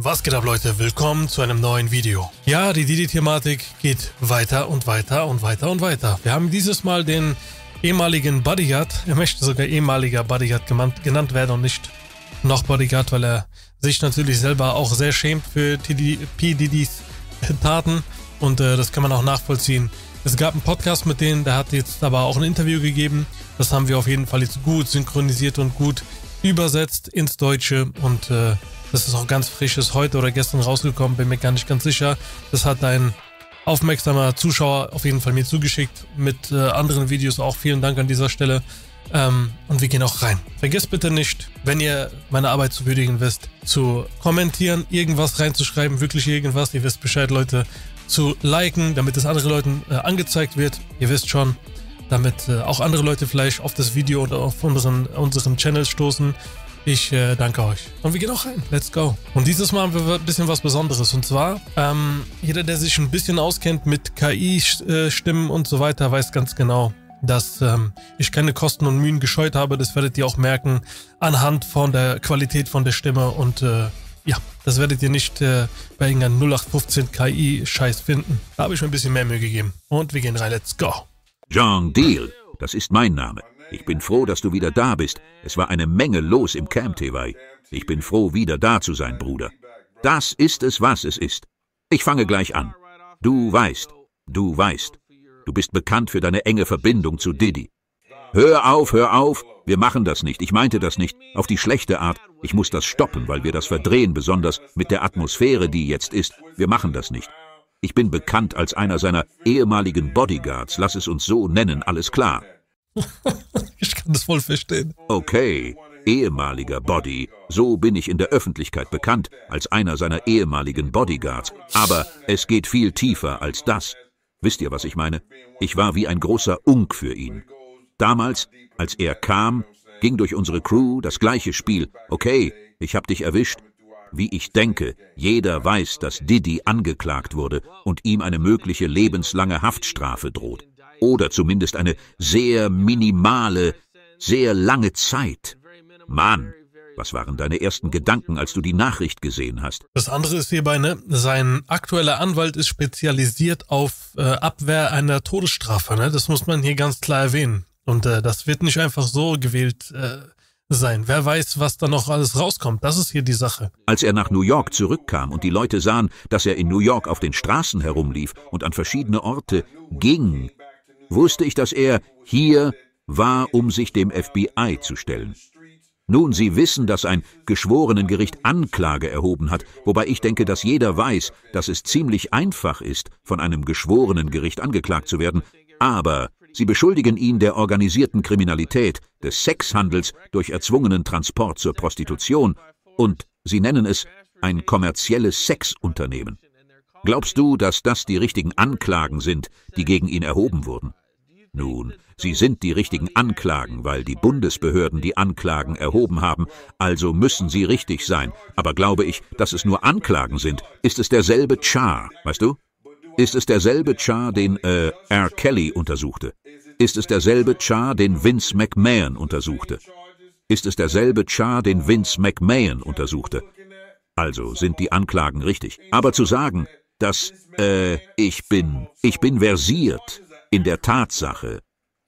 Was geht ab Leute, willkommen zu einem neuen Video. Ja, die Didi-Thematik geht weiter und weiter und weiter und weiter. Wir haben dieses Mal den ehemaligen Bodyguard, er möchte sogar ehemaliger Bodyguard genannt werden und nicht noch Bodyguard, weil er sich natürlich selber auch sehr schämt für P. Didis Taten und äh, das kann man auch nachvollziehen. Es gab einen Podcast mit denen, der hat jetzt aber auch ein Interview gegeben. Das haben wir auf jeden Fall jetzt gut synchronisiert und gut übersetzt ins Deutsche und äh, das ist auch ganz frisches heute oder gestern rausgekommen, bin mir gar nicht ganz sicher. Das hat ein aufmerksamer Zuschauer auf jeden Fall mir zugeschickt mit äh, anderen Videos auch. Vielen Dank an dieser Stelle. Ähm, und wir gehen auch rein. Vergesst bitte nicht, wenn ihr meine Arbeit zu würdigen wisst, zu kommentieren, irgendwas reinzuschreiben, wirklich irgendwas. Ihr wisst Bescheid, Leute, zu liken, damit es anderen Leuten äh, angezeigt wird. Ihr wisst schon, damit äh, auch andere Leute vielleicht auf das Video oder auf unseren, unseren Channel stoßen. Ich äh, danke euch. Und wir gehen auch rein. Let's go. Und dieses Mal haben wir ein bisschen was Besonderes. Und zwar, ähm, jeder, der sich ein bisschen auskennt mit KI-Stimmen und so weiter, weiß ganz genau, dass ähm, ich keine Kosten und Mühen gescheut habe. Das werdet ihr auch merken anhand von der Qualität von der Stimme. Und äh, ja, das werdet ihr nicht äh, bei irgendeinem 0815 KI-Scheiß finden. Da habe ich mir ein bisschen mehr Mühe gegeben. Und wir gehen rein. Let's go. John Deal, das ist mein Name. Ich bin froh, dass du wieder da bist. Es war eine Menge los im Camp, Tewei. Ich bin froh, wieder da zu sein, Bruder. Das ist es, was es ist. Ich fange gleich an. Du weißt, du weißt. Du bist bekannt für deine enge Verbindung zu Diddy. Hör auf, hör auf. Wir machen das nicht. Ich meinte das nicht. Auf die schlechte Art. Ich muss das stoppen, weil wir das verdrehen, besonders mit der Atmosphäre, die jetzt ist. Wir machen das nicht. Ich bin bekannt als einer seiner ehemaligen Bodyguards. Lass es uns so nennen, alles klar. ich kann das wohl verstehen. Okay, ehemaliger Body. So bin ich in der Öffentlichkeit bekannt als einer seiner ehemaligen Bodyguards. Aber es geht viel tiefer als das. Wisst ihr, was ich meine? Ich war wie ein großer Unk für ihn. Damals, als er kam, ging durch unsere Crew das gleiche Spiel. Okay, ich hab dich erwischt. Wie ich denke, jeder weiß, dass Diddy angeklagt wurde und ihm eine mögliche lebenslange Haftstrafe droht oder zumindest eine sehr minimale, sehr lange Zeit. Mann, was waren deine ersten Gedanken, als du die Nachricht gesehen hast? Das andere ist hierbei, ne? sein aktueller Anwalt ist spezialisiert auf äh, Abwehr einer Todesstrafe. Ne? Das muss man hier ganz klar erwähnen. Und äh, das wird nicht einfach so gewählt äh, sein. Wer weiß, was da noch alles rauskommt. Das ist hier die Sache. Als er nach New York zurückkam und die Leute sahen, dass er in New York auf den Straßen herumlief und an verschiedene Orte ging, wusste ich, dass er hier war, um sich dem FBI zu stellen. Nun, Sie wissen, dass ein Geschworenengericht Anklage erhoben hat, wobei ich denke, dass jeder weiß, dass es ziemlich einfach ist, von einem Geschworenengericht angeklagt zu werden, aber Sie beschuldigen ihn der organisierten Kriminalität, des Sexhandels durch erzwungenen Transport zur Prostitution und Sie nennen es ein kommerzielles Sexunternehmen. Glaubst du, dass das die richtigen Anklagen sind, die gegen ihn erhoben wurden? Nun, sie sind die richtigen Anklagen, weil die Bundesbehörden die Anklagen erhoben haben, also müssen sie richtig sein. Aber glaube ich, dass es nur Anklagen sind, ist es derselbe Char, weißt du? Ist es derselbe Char, den äh, R. Kelly untersuchte? Ist es derselbe Char, den Vince McMahon untersuchte? Ist es derselbe Char, den Vince McMahon untersuchte? Also sind die Anklagen richtig. Aber zu sagen, dass äh, ich bin, ich bin versiert in der Tatsache,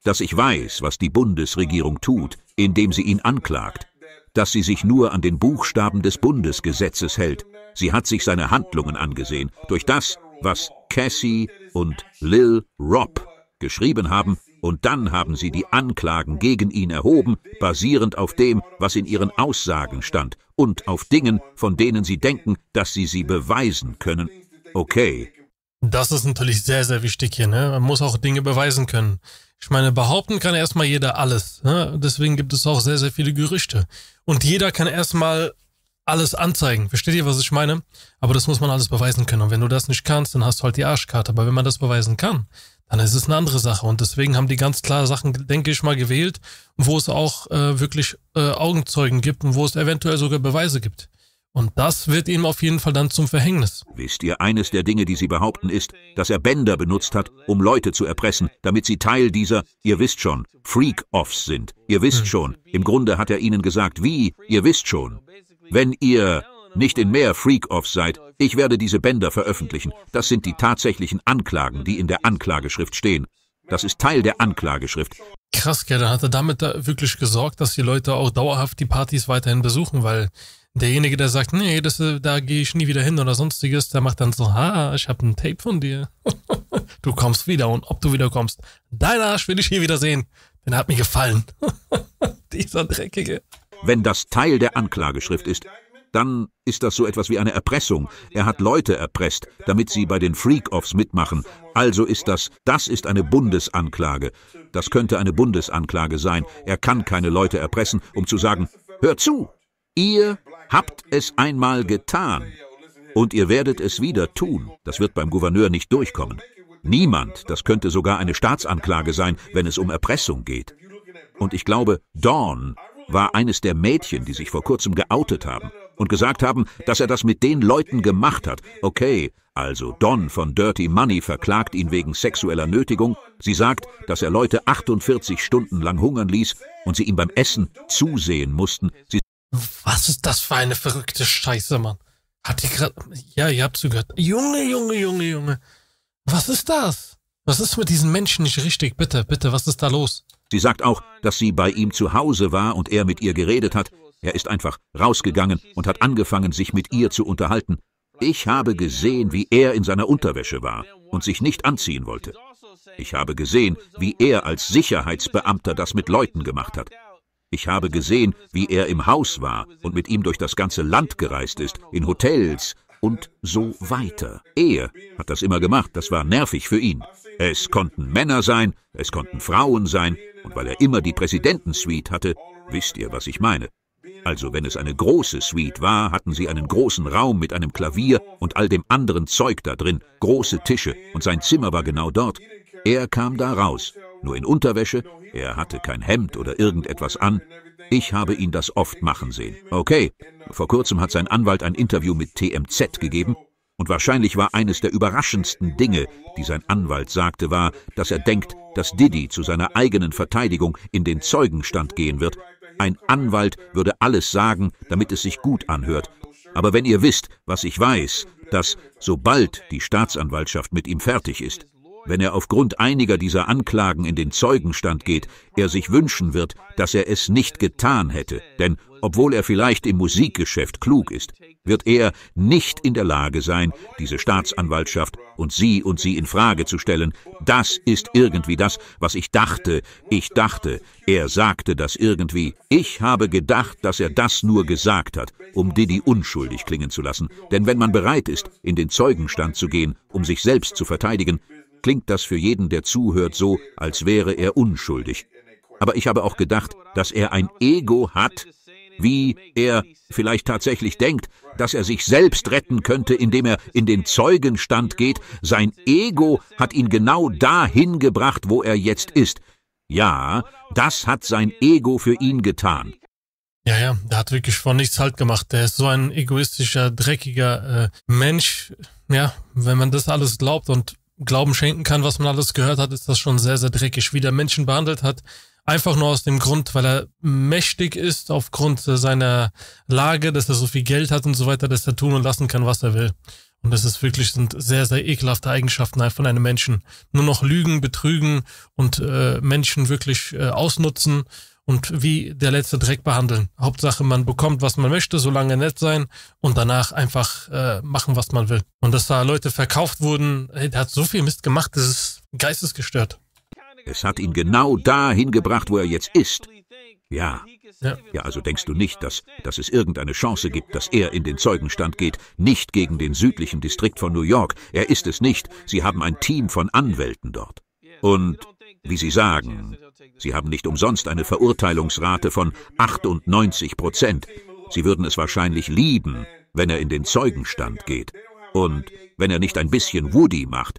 dass ich weiß, was die Bundesregierung tut, indem sie ihn anklagt, dass sie sich nur an den Buchstaben des Bundesgesetzes hält. Sie hat sich seine Handlungen angesehen. Durch das, was Cassie und Lil Rob geschrieben haben, und dann haben sie die Anklagen gegen ihn erhoben, basierend auf dem, was in ihren Aussagen stand und auf Dingen, von denen sie denken, dass sie sie beweisen können. Okay, das ist natürlich sehr, sehr wichtig hier. Ne? Man muss auch Dinge beweisen können. Ich meine, behaupten kann erstmal jeder alles. Ne? Deswegen gibt es auch sehr, sehr viele Gerüchte. Und jeder kann erstmal alles anzeigen. Versteht ihr, was ich meine? Aber das muss man alles beweisen können. Und wenn du das nicht kannst, dann hast du halt die Arschkarte. Aber wenn man das beweisen kann, dann ist es eine andere Sache. Und deswegen haben die ganz klar Sachen, denke ich mal, gewählt, wo es auch äh, wirklich äh, Augenzeugen gibt und wo es eventuell sogar Beweise gibt. Und das wird ihm auf jeden Fall dann zum Verhängnis. Wisst ihr, eines der Dinge, die sie behaupten, ist, dass er Bänder benutzt hat, um Leute zu erpressen, damit sie Teil dieser, ihr wisst schon, Freak-Offs sind. Ihr wisst hm. schon. Im Grunde hat er ihnen gesagt, wie, ihr wisst schon. Wenn ihr nicht in mehr Freak-Offs seid, ich werde diese Bänder veröffentlichen. Das sind die tatsächlichen Anklagen, die in der Anklageschrift stehen. Das ist Teil der Anklageschrift. Krass, ja, dann hat er damit da wirklich gesorgt, dass die Leute auch dauerhaft die Partys weiterhin besuchen, weil derjenige, der sagt, nee, das, äh, da gehe ich nie wieder hin oder sonstiges, der macht dann so, ha, ich habe ein Tape von dir. du kommst wieder und ob du wieder kommst, dein Arsch will ich hier wieder sehen. Denn er hat mir gefallen. Dieser Dreckige. Wenn das Teil der Anklageschrift ist, dann ist das so etwas wie eine Erpressung. Er hat Leute erpresst, damit sie bei den Freak-Offs mitmachen. Also ist das, das ist eine Bundesanklage. Das könnte eine Bundesanklage sein. Er kann keine Leute erpressen, um zu sagen, hör zu, Ihr habt es einmal getan und ihr werdet es wieder tun. Das wird beim Gouverneur nicht durchkommen. Niemand, das könnte sogar eine Staatsanklage sein, wenn es um Erpressung geht. Und ich glaube, Dawn war eines der Mädchen, die sich vor kurzem geoutet haben und gesagt haben, dass er das mit den Leuten gemacht hat. Okay, also Don von Dirty Money verklagt ihn wegen sexueller Nötigung. Sie sagt, dass er Leute 48 Stunden lang hungern ließ und sie ihm beim Essen zusehen mussten. Sie was ist das für eine verrückte Scheiße, Mann? Hat die gerade. Ja, ihr habt zugehört. Junge, Junge, Junge, Junge. Was ist das? Was ist mit diesen Menschen nicht richtig? Bitte, bitte, was ist da los? Sie sagt auch, dass sie bei ihm zu Hause war und er mit ihr geredet hat. Er ist einfach rausgegangen und hat angefangen, sich mit ihr zu unterhalten. Ich habe gesehen, wie er in seiner Unterwäsche war und sich nicht anziehen wollte. Ich habe gesehen, wie er als Sicherheitsbeamter das mit Leuten gemacht hat. Ich habe gesehen, wie er im Haus war und mit ihm durch das ganze Land gereist ist, in Hotels und so weiter. Er hat das immer gemacht, das war nervig für ihn. Es konnten Männer sein, es konnten Frauen sein, und weil er immer die Präsidentensuite hatte, wisst ihr, was ich meine. Also wenn es eine große Suite war, hatten sie einen großen Raum mit einem Klavier und all dem anderen Zeug da drin, große Tische, und sein Zimmer war genau dort. Er kam da raus, nur in Unterwäsche, er hatte kein Hemd oder irgendetwas an. Ich habe ihn das oft machen sehen. Okay, vor kurzem hat sein Anwalt ein Interview mit TMZ gegeben und wahrscheinlich war eines der überraschendsten Dinge, die sein Anwalt sagte, war, dass er denkt, dass Diddy zu seiner eigenen Verteidigung in den Zeugenstand gehen wird. Ein Anwalt würde alles sagen, damit es sich gut anhört. Aber wenn ihr wisst, was ich weiß, dass sobald die Staatsanwaltschaft mit ihm fertig ist, wenn er aufgrund einiger dieser Anklagen in den Zeugenstand geht, er sich wünschen wird, dass er es nicht getan hätte, denn obwohl er vielleicht im Musikgeschäft klug ist, wird er nicht in der Lage sein, diese Staatsanwaltschaft und sie und sie in Frage zu stellen. Das ist irgendwie das, was ich dachte. Ich dachte, er sagte das irgendwie. Ich habe gedacht, dass er das nur gesagt hat, um Diddy unschuldig klingen zu lassen. Denn wenn man bereit ist, in den Zeugenstand zu gehen, um sich selbst zu verteidigen, klingt das für jeden, der zuhört, so, als wäre er unschuldig. Aber ich habe auch gedacht, dass er ein Ego hat, wie er vielleicht tatsächlich denkt, dass er sich selbst retten könnte, indem er in den Zeugenstand geht. Sein Ego hat ihn genau dahin gebracht, wo er jetzt ist. Ja, das hat sein Ego für ihn getan. Ja, ja, der hat wirklich von nichts Halt gemacht. Der ist so ein egoistischer, dreckiger äh, Mensch. Ja, wenn man das alles glaubt und Glauben schenken kann, was man alles gehört hat, ist das schon sehr, sehr dreckig, wie der Menschen behandelt hat. Einfach nur aus dem Grund, weil er mächtig ist, aufgrund äh, seiner Lage, dass er so viel Geld hat und so weiter, dass er tun und lassen kann, was er will. Und das ist wirklich sind sehr, sehr ekelhafte Eigenschaften von einem Menschen. Nur noch Lügen, Betrügen und äh, Menschen wirklich äh, ausnutzen und wie der letzte Dreck behandeln. Hauptsache, man bekommt, was man möchte, solange nett sein und danach einfach äh, machen, was man will. Und dass da Leute verkauft wurden, hey, der hat so viel Mist gemacht, das ist geistesgestört. Es hat ihn genau dahin gebracht, wo er jetzt ist. Ja. ja. Ja, also denkst du nicht, dass, dass es irgendeine Chance gibt, dass er in den Zeugenstand geht, nicht gegen den südlichen Distrikt von New York. Er ist es nicht. Sie haben ein Team von Anwälten dort. Und wie Sie sagen, Sie haben nicht umsonst eine Verurteilungsrate von 98 Prozent. Sie würden es wahrscheinlich lieben, wenn er in den Zeugenstand geht. Und wenn er nicht ein bisschen Woody macht,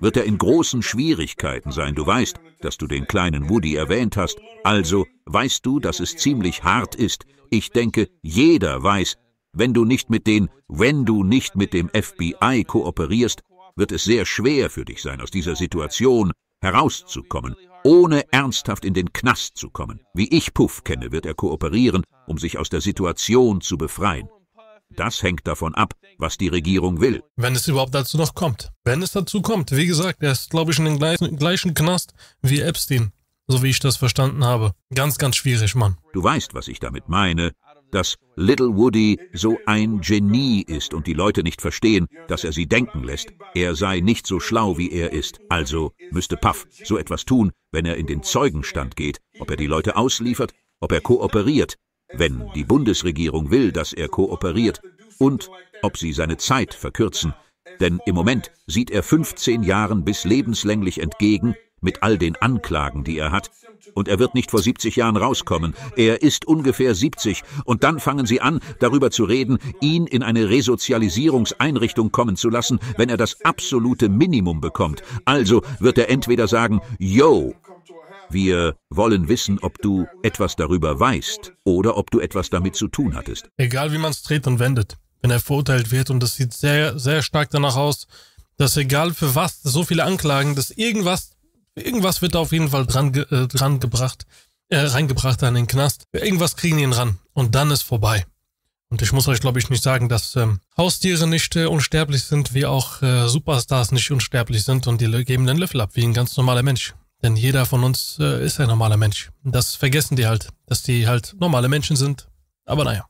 wird er in großen Schwierigkeiten sein. Du weißt, dass du den kleinen Woody erwähnt hast. Also weißt du, dass es ziemlich hart ist. Ich denke, jeder weiß, wenn du nicht mit den, wenn du nicht mit dem FBI kooperierst, wird es sehr schwer für dich sein, aus dieser Situation herauszukommen, ohne ernsthaft in den Knast zu kommen. Wie ich Puff kenne, wird er kooperieren, um sich aus der Situation zu befreien. Das hängt davon ab, was die Regierung will. Wenn es überhaupt dazu noch kommt. Wenn es dazu kommt. Wie gesagt, er ist, glaube ich, in den gleichen, gleichen Knast wie Epstein. So wie ich das verstanden habe. Ganz, ganz schwierig, Mann. Du weißt, was ich damit meine dass Little Woody so ein Genie ist und die Leute nicht verstehen, dass er sie denken lässt. Er sei nicht so schlau, wie er ist. Also müsste Puff so etwas tun, wenn er in den Zeugenstand geht, ob er die Leute ausliefert, ob er kooperiert, wenn die Bundesregierung will, dass er kooperiert und ob sie seine Zeit verkürzen. Denn im Moment sieht er 15 Jahren bis lebenslänglich entgegen mit all den Anklagen, die er hat, und er wird nicht vor 70 Jahren rauskommen. Er ist ungefähr 70. Und dann fangen sie an, darüber zu reden, ihn in eine Resozialisierungseinrichtung kommen zu lassen, wenn er das absolute Minimum bekommt. Also wird er entweder sagen, yo, wir wollen wissen, ob du etwas darüber weißt oder ob du etwas damit zu tun hattest. Egal wie man es dreht und wendet, wenn er verurteilt wird, und das sieht sehr, sehr stark danach aus, dass egal für was, so viele Anklagen, dass irgendwas Irgendwas wird da auf jeden Fall dran, äh, dran gebracht, äh, reingebracht an den Knast. Irgendwas kriegen ihn ran und dann ist vorbei. Und ich muss euch, glaube ich, nicht sagen, dass ähm, Haustiere nicht äh, unsterblich sind, wie auch äh, Superstars nicht unsterblich sind und die geben den Löffel ab, wie ein ganz normaler Mensch. Denn jeder von uns äh, ist ein normaler Mensch. Das vergessen die halt, dass die halt normale Menschen sind. Aber naja,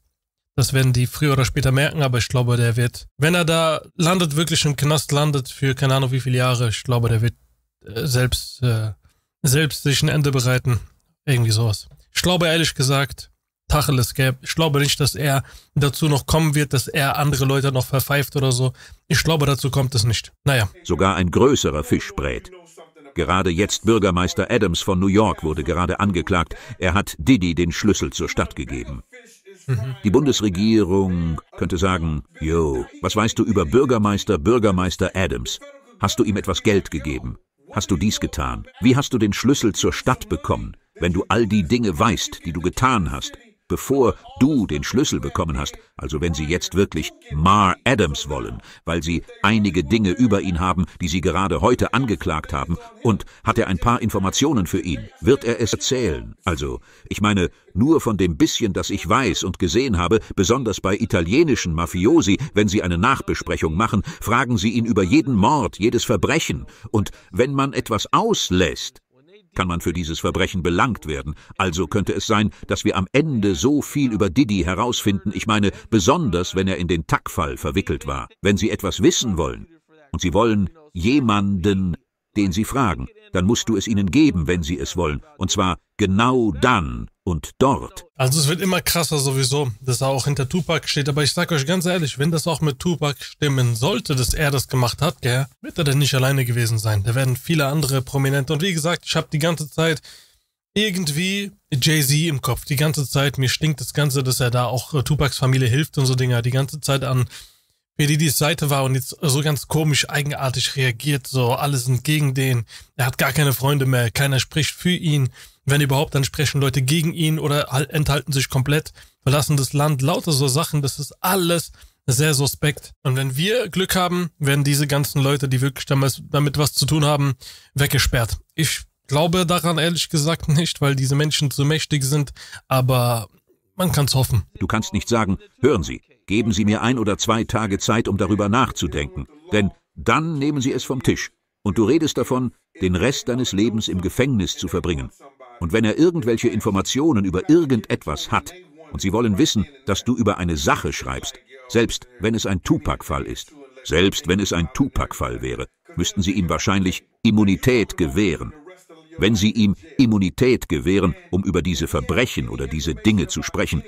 das werden die früher oder später merken, aber ich glaube, der wird, wenn er da landet, wirklich im Knast landet, für keine Ahnung wie viele Jahre, ich glaube, der wird äh, selbst, äh, selbst sich ein Ende bereiten. Irgendwie sowas. Ich glaube ehrlich gesagt, Tacheles Gap, ich glaube nicht, dass er dazu noch kommen wird, dass er andere Leute noch verpfeift oder so. Ich glaube, dazu kommt es nicht. Naja. Sogar ein größerer Fisch brät. Gerade jetzt Bürgermeister Adams von New York wurde gerade angeklagt. Er hat Diddy den Schlüssel zur Stadt gegeben. Mhm. Die Bundesregierung könnte sagen, Jo, was weißt du über Bürgermeister, Bürgermeister Adams? Hast du ihm etwas Geld gegeben? hast du dies getan? Wie hast du den Schlüssel zur Stadt bekommen, wenn du all die Dinge weißt, die du getan hast? bevor du den Schlüssel bekommen hast, also wenn sie jetzt wirklich Mar Adams wollen, weil sie einige Dinge über ihn haben, die sie gerade heute angeklagt haben, und hat er ein paar Informationen für ihn, wird er es erzählen. Also, ich meine, nur von dem bisschen, das ich weiß und gesehen habe, besonders bei italienischen Mafiosi, wenn sie eine Nachbesprechung machen, fragen sie ihn über jeden Mord, jedes Verbrechen, und wenn man etwas auslässt, kann man für dieses Verbrechen belangt werden. Also könnte es sein, dass wir am Ende so viel über Didi herausfinden, ich meine, besonders wenn er in den Tackfall verwickelt war. Wenn Sie etwas wissen wollen und Sie wollen jemanden, den Sie fragen, dann musst du es ihnen geben, wenn sie es wollen, und zwar genau dann, und dort. Also es wird immer krasser sowieso, dass er auch hinter Tupac steht. Aber ich sage euch ganz ehrlich, wenn das auch mit Tupac stimmen sollte, dass er das gemacht hat, gell, wird er denn nicht alleine gewesen sein. Da werden viele andere Prominente. Und wie gesagt, ich habe die ganze Zeit irgendwie Jay-Z im Kopf. Die ganze Zeit, mir stinkt das Ganze, dass er da auch äh, Tupacs Familie hilft und so Dinger. Die ganze Zeit an Pedidis Seite war und jetzt so ganz komisch, eigenartig reagiert. So, alle sind gegen den. Er hat gar keine Freunde mehr. Keiner spricht für ihn. Wenn überhaupt, dann sprechen Leute gegen ihn oder enthalten sich komplett, verlassen das Land, lauter so Sachen, das ist alles sehr suspekt. Und wenn wir Glück haben, werden diese ganzen Leute, die wirklich damit was zu tun haben, weggesperrt. Ich glaube daran ehrlich gesagt nicht, weil diese Menschen zu mächtig sind, aber man kann es hoffen. Du kannst nicht sagen, hören Sie, geben Sie mir ein oder zwei Tage Zeit, um darüber nachzudenken, denn dann nehmen Sie es vom Tisch. Und du redest davon, den Rest deines Lebens im Gefängnis zu verbringen. Und wenn er irgendwelche Informationen über irgendetwas hat und sie wollen wissen, dass du über eine Sache schreibst, selbst wenn es ein Tupac-Fall ist, selbst wenn es ein Tupac-Fall wäre, müssten sie ihm wahrscheinlich Immunität gewähren. Wenn sie ihm Immunität gewähren, um über diese Verbrechen oder diese Dinge zu sprechen,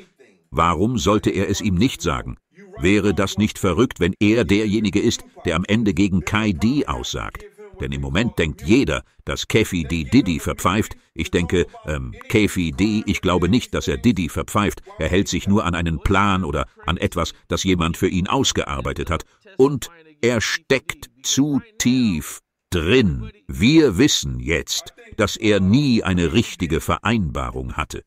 warum sollte er es ihm nicht sagen? Wäre das nicht verrückt, wenn er derjenige ist, der am Ende gegen Kai D aussagt? Denn im Moment denkt jeder, dass Kefi D. Diddy verpfeift. Ich denke, ähm, Kefi D., ich glaube nicht, dass er Diddy verpfeift. Er hält sich nur an einen Plan oder an etwas, das jemand für ihn ausgearbeitet hat. Und er steckt zu tief drin. Wir wissen jetzt, dass er nie eine richtige Vereinbarung hatte.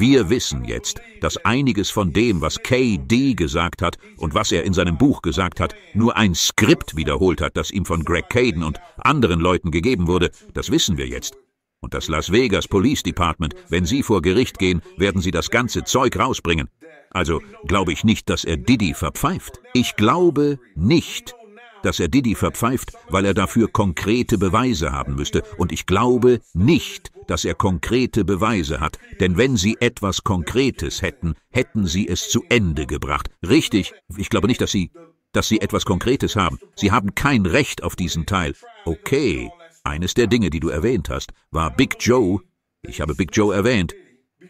Wir wissen jetzt, dass einiges von dem, was K.D. gesagt hat und was er in seinem Buch gesagt hat, nur ein Skript wiederholt hat, das ihm von Greg Caden und anderen Leuten gegeben wurde. Das wissen wir jetzt. Und das Las Vegas Police Department, wenn sie vor Gericht gehen, werden sie das ganze Zeug rausbringen. Also glaube ich nicht, dass er Diddy verpfeift. Ich glaube nicht, dass er Diddy verpfeift, weil er dafür konkrete Beweise haben müsste. Und ich glaube nicht, dass er konkrete Beweise hat, denn wenn Sie etwas Konkretes hätten, hätten Sie es zu Ende gebracht. Richtig, ich glaube nicht, dass Sie, dass Sie etwas Konkretes haben. Sie haben kein Recht auf diesen Teil. Okay, eines der Dinge, die du erwähnt hast, war Big Joe. Ich habe Big Joe erwähnt.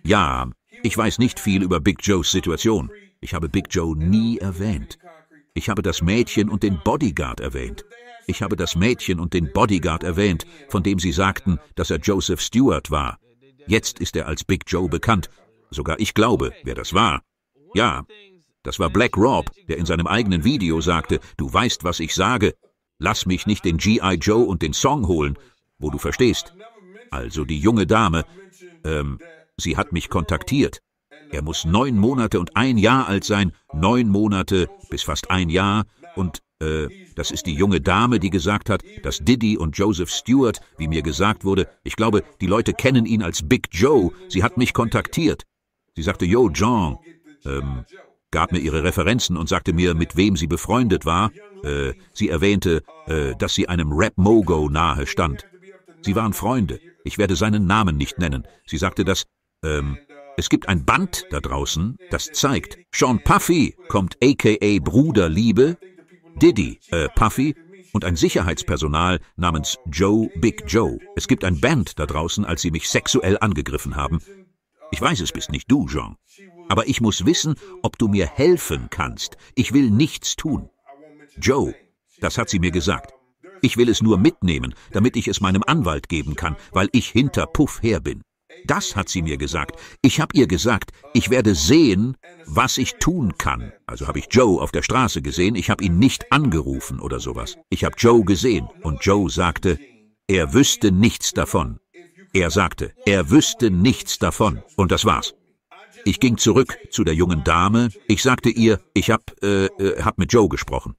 Ja, ich weiß nicht viel über Big Joes Situation. Ich habe Big Joe nie erwähnt. Ich habe das Mädchen und den Bodyguard erwähnt. Ich habe das Mädchen und den Bodyguard erwähnt, von dem sie sagten, dass er Joseph Stewart war. Jetzt ist er als Big Joe bekannt. Sogar ich glaube, wer das war. Ja, das war Black Rob, der in seinem eigenen Video sagte, du weißt, was ich sage. Lass mich nicht den G.I. Joe und den Song holen, wo du verstehst. Also die junge Dame, ähm, sie hat mich kontaktiert. Er muss neun Monate und ein Jahr alt sein, neun Monate bis fast ein Jahr und äh, das ist die junge Dame, die gesagt hat, dass Diddy und Joseph Stewart, wie mir gesagt wurde, ich glaube, die Leute kennen ihn als Big Joe, sie hat mich kontaktiert. Sie sagte, yo, John, ähm, gab mir ihre Referenzen und sagte mir, mit wem sie befreundet war. Äh, sie erwähnte, äh, dass sie einem Rap-Mogo nahe stand. Sie waren Freunde. Ich werde seinen Namen nicht nennen. Sie sagte, dass, ähm, es gibt ein Band da draußen, das zeigt, Sean Puffy kommt aka Bruder Liebe, Diddy, äh Puffy und ein Sicherheitspersonal namens Joe Big Joe. Es gibt ein Band da draußen, als sie mich sexuell angegriffen haben. Ich weiß, es bist nicht du, Jean. Aber ich muss wissen, ob du mir helfen kannst. Ich will nichts tun. Joe, das hat sie mir gesagt. Ich will es nur mitnehmen, damit ich es meinem Anwalt geben kann, weil ich hinter Puff her bin. Das hat sie mir gesagt. Ich habe ihr gesagt, ich werde sehen, was ich tun kann. Also habe ich Joe auf der Straße gesehen, ich habe ihn nicht angerufen oder sowas. Ich habe Joe gesehen und Joe sagte, er wüsste nichts davon. Er sagte, er wüsste nichts davon. Und das war's. Ich ging zurück zu der jungen Dame. Ich sagte ihr, ich hab, äh, äh, hab mit Joe gesprochen.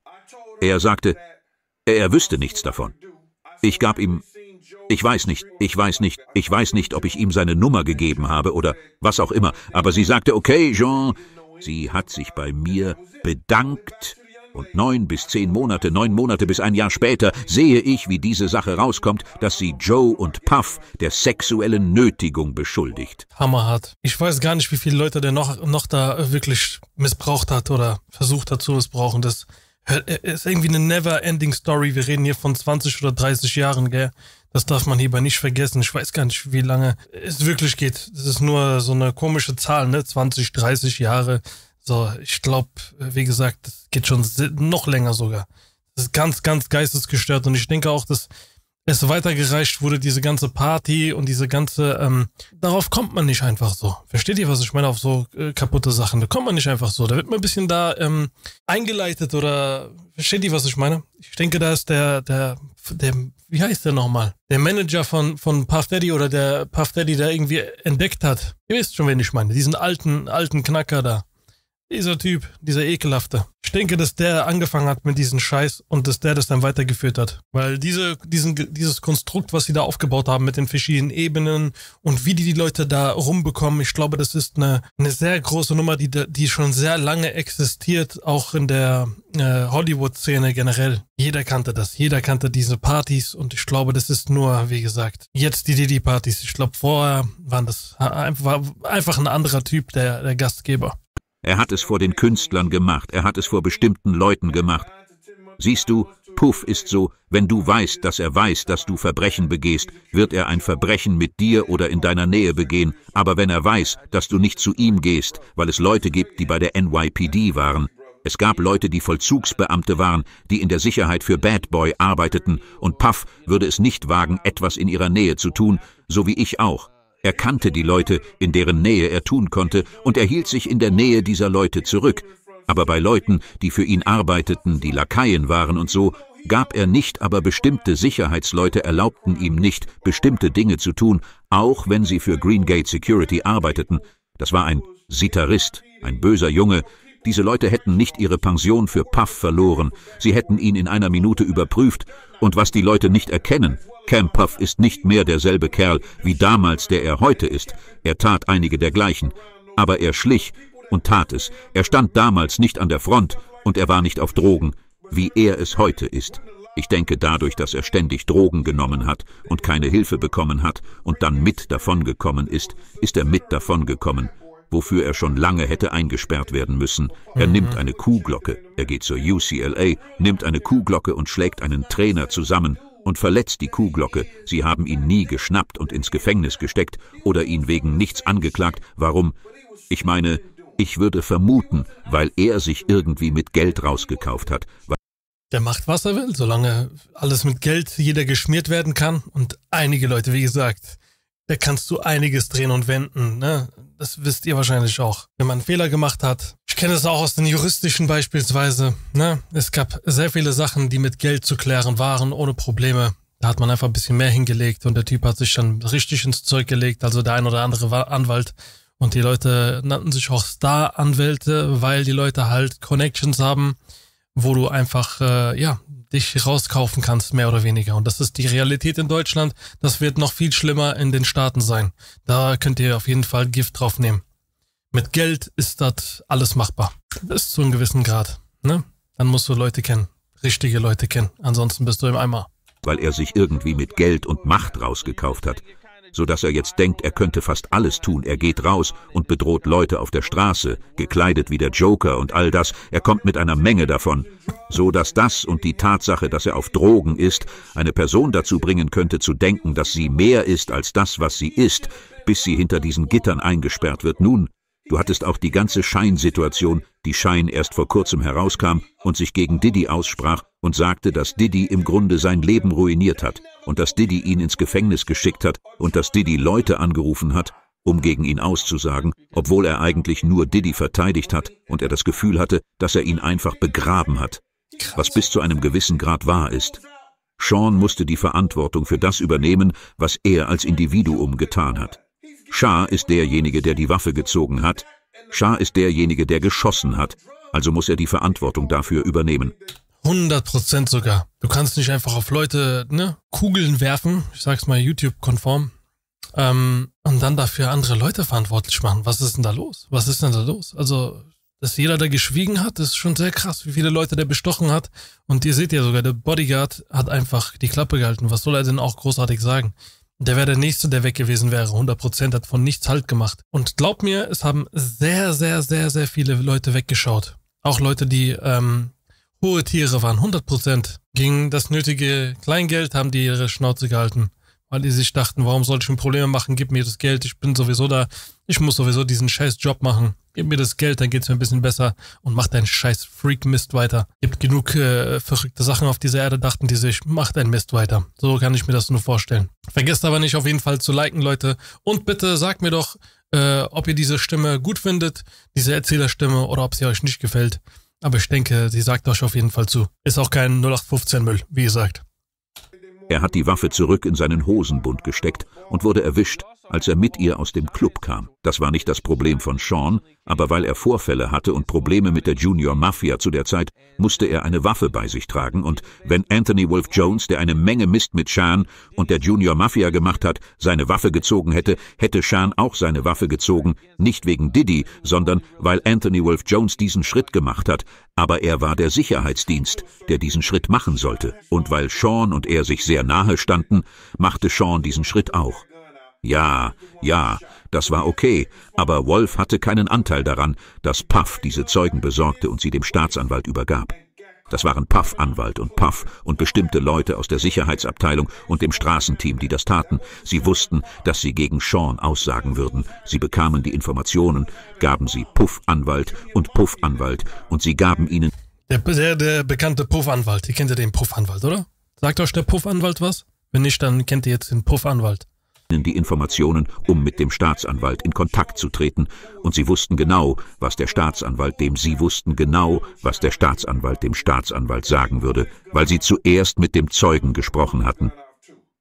Er sagte, er wüsste nichts davon. Ich gab ihm ich weiß nicht, ich weiß nicht, ich weiß nicht, ob ich ihm seine Nummer gegeben habe oder was auch immer, aber sie sagte, okay, Jean, sie hat sich bei mir bedankt. Und neun bis zehn Monate, neun Monate bis ein Jahr später sehe ich, wie diese Sache rauskommt, dass sie Joe und Puff der sexuellen Nötigung beschuldigt. Hammerhart. Ich weiß gar nicht, wie viele Leute der noch, noch da wirklich missbraucht hat oder versucht hat zu missbrauchen. Das äh, ist irgendwie eine never-ending Story. Wir reden hier von 20 oder 30 Jahren, gell? Das darf man hierbei nicht vergessen. Ich weiß gar nicht, wie lange es wirklich geht. Das ist nur so eine komische Zahl, ne? 20, 30 Jahre. So, ich glaube, wie gesagt, es geht schon noch länger sogar. Das ist ganz, ganz geistesgestört. Und ich denke auch, dass es weitergereicht wurde, diese ganze Party und diese ganze, ähm, darauf kommt man nicht einfach so. Versteht ihr, was ich meine? Auf so äh, kaputte Sachen, da kommt man nicht einfach so. Da wird man ein bisschen da ähm, eingeleitet oder, versteht ihr, was ich meine? Ich denke, da ist der, der, der, wie heißt der nochmal? Der Manager von, von Puff Daddy oder der Puff Daddy, der irgendwie entdeckt hat. Ihr wisst schon, wen ich meine. Diesen alten, alten Knacker da. Dieser Typ, dieser ekelhafte. Ich denke, dass der angefangen hat mit diesem Scheiß und dass der das dann weitergeführt hat. Weil diese, diesen, dieses Konstrukt, was sie da aufgebaut haben mit den verschiedenen Ebenen und wie die die Leute da rumbekommen, ich glaube, das ist eine, eine sehr große Nummer, die, die schon sehr lange existiert, auch in der äh, Hollywood-Szene generell. Jeder kannte das. Jeder kannte diese Partys und ich glaube, das ist nur, wie gesagt, jetzt die didi partys Ich glaube, vorher waren das war einfach ein anderer Typ, der, der Gastgeber. Er hat es vor den Künstlern gemacht, er hat es vor bestimmten Leuten gemacht. Siehst du, Puff ist so, wenn du weißt, dass er weiß, dass du Verbrechen begehst, wird er ein Verbrechen mit dir oder in deiner Nähe begehen, aber wenn er weiß, dass du nicht zu ihm gehst, weil es Leute gibt, die bei der NYPD waren, es gab Leute, die Vollzugsbeamte waren, die in der Sicherheit für Bad Boy arbeiteten, und Puff würde es nicht wagen, etwas in ihrer Nähe zu tun, so wie ich auch. Er kannte die Leute, in deren Nähe er tun konnte, und er hielt sich in der Nähe dieser Leute zurück. Aber bei Leuten, die für ihn arbeiteten, die Lakaien waren und so, gab er nicht, aber bestimmte Sicherheitsleute erlaubten ihm nicht, bestimmte Dinge zu tun, auch wenn sie für Greengate Security arbeiteten. Das war ein Sitarist, ein böser Junge, diese Leute hätten nicht ihre Pension für Puff verloren. Sie hätten ihn in einer Minute überprüft und was die Leute nicht erkennen, Campuff ist nicht mehr derselbe Kerl wie damals, der er heute ist. Er tat einige dergleichen, aber er schlich und tat es. Er stand damals nicht an der Front und er war nicht auf Drogen, wie er es heute ist. Ich denke dadurch, dass er ständig Drogen genommen hat und keine Hilfe bekommen hat und dann mit davongekommen ist, ist er mit davongekommen wofür er schon lange hätte eingesperrt werden müssen. Er mhm. nimmt eine Kuhglocke, er geht zur UCLA, nimmt eine Kuhglocke und schlägt einen Trainer zusammen und verletzt die Kuhglocke. Sie haben ihn nie geschnappt und ins Gefängnis gesteckt oder ihn wegen nichts angeklagt. Warum? Ich meine, ich würde vermuten, weil er sich irgendwie mit Geld rausgekauft hat. Der macht, was er will, solange alles mit Geld jeder geschmiert werden kann. Und einige Leute, wie gesagt, da kannst du einiges drehen und wenden. Ne? das wisst ihr wahrscheinlich auch, wenn man einen Fehler gemacht hat. Ich kenne es auch aus den juristischen beispielsweise. Ne? Es gab sehr viele Sachen, die mit Geld zu klären waren, ohne Probleme. Da hat man einfach ein bisschen mehr hingelegt und der Typ hat sich dann richtig ins Zeug gelegt. Also der ein oder andere Anwalt und die Leute nannten sich auch Star-Anwälte, weil die Leute halt Connections haben, wo du einfach, äh, ja, dich rauskaufen kannst, mehr oder weniger. Und das ist die Realität in Deutschland. Das wird noch viel schlimmer in den Staaten sein. Da könnt ihr auf jeden Fall Gift drauf nehmen. Mit Geld ist das alles machbar. Bis zu einem gewissen Grad. Ne? Dann musst du Leute kennen. Richtige Leute kennen. Ansonsten bist du im Eimer. Weil er sich irgendwie mit Geld und Macht rausgekauft hat sodass er jetzt denkt, er könnte fast alles tun. Er geht raus und bedroht Leute auf der Straße, gekleidet wie der Joker und all das. Er kommt mit einer Menge davon, so dass das und die Tatsache, dass er auf Drogen ist, eine Person dazu bringen könnte zu denken, dass sie mehr ist als das, was sie ist, bis sie hinter diesen Gittern eingesperrt wird. Nun, Du hattest auch die ganze Scheinsituation, die Schein erst vor kurzem herauskam und sich gegen Diddy aussprach und sagte, dass Diddy im Grunde sein Leben ruiniert hat und dass Diddy ihn ins Gefängnis geschickt hat und dass Diddy Leute angerufen hat, um gegen ihn auszusagen, obwohl er eigentlich nur Diddy verteidigt hat und er das Gefühl hatte, dass er ihn einfach begraben hat, was bis zu einem gewissen Grad wahr ist. Sean musste die Verantwortung für das übernehmen, was er als Individuum getan hat. Shah ist derjenige, der die Waffe gezogen hat. Shah ist derjenige, der geschossen hat, also muss er die Verantwortung dafür übernehmen. 100 sogar. Du kannst nicht einfach auf Leute ne, Kugeln werfen, ich sag's mal YouTube-konform, ähm, und dann dafür andere Leute verantwortlich machen. Was ist denn da los? Was ist denn da los? Also, dass jeder da geschwiegen hat, ist schon sehr krass, wie viele Leute der bestochen hat. Und ihr seht ja sogar, der Bodyguard hat einfach die Klappe gehalten. Was soll er denn auch großartig sagen? Der wäre der Nächste, der weg gewesen wäre. 100% hat von nichts Halt gemacht. Und glaub mir, es haben sehr, sehr, sehr, sehr viele Leute weggeschaut. Auch Leute, die ähm, Hohe Tiere waren 100%, gingen das nötige Kleingeld, haben die ihre Schnauze gehalten, weil die sich dachten, warum soll ich ein Probleme machen, gib mir das Geld, ich bin sowieso da, ich muss sowieso diesen scheiß Job machen, gib mir das Geld, dann geht's mir ein bisschen besser und mach deinen scheiß Freak-Mist weiter. Gibt genug äh, verrückte Sachen auf dieser Erde, dachten die sich, mach deinen Mist weiter. So kann ich mir das nur vorstellen. Vergesst aber nicht auf jeden Fall zu liken, Leute, und bitte sagt mir doch, äh, ob ihr diese Stimme gut findet, diese Erzählerstimme, oder ob sie euch nicht gefällt. Aber ich denke, sie sagt euch auf jeden Fall zu. Ist auch kein 0815-Müll, wie gesagt. Er hat die Waffe zurück in seinen Hosenbund gesteckt und wurde erwischt, als er mit ihr aus dem Club kam. Das war nicht das Problem von Sean, aber weil er Vorfälle hatte und Probleme mit der Junior Mafia zu der Zeit, musste er eine Waffe bei sich tragen und wenn Anthony Wolf Jones, der eine Menge Mist mit Sean und der Junior Mafia gemacht hat, seine Waffe gezogen hätte, hätte Sean auch seine Waffe gezogen, nicht wegen Diddy, sondern weil Anthony Wolf Jones diesen Schritt gemacht hat, aber er war der Sicherheitsdienst, der diesen Schritt machen sollte und weil Sean und er sich sehr nahe standen, machte Sean diesen Schritt auch. Ja, ja, das war okay, aber Wolf hatte keinen Anteil daran, dass Puff diese Zeugen besorgte und sie dem Staatsanwalt übergab. Das waren Puff-Anwalt und Puff und bestimmte Leute aus der Sicherheitsabteilung und dem Straßenteam, die das taten. Sie wussten, dass sie gegen Sean aussagen würden. Sie bekamen die Informationen, gaben sie Puff-Anwalt und Puff-Anwalt und sie gaben ihnen... Der, der, der bekannte Puff-Anwalt, ihr kennt ja den Puff-Anwalt, oder? Sagt euch der Puff-Anwalt was? Wenn nicht, dann kennt ihr jetzt den Puff-Anwalt die Informationen, um mit dem Staatsanwalt in Kontakt zu treten, und sie wussten genau, was der Staatsanwalt dem sie wussten genau, was der Staatsanwalt dem Staatsanwalt sagen würde, weil sie zuerst mit dem Zeugen gesprochen hatten.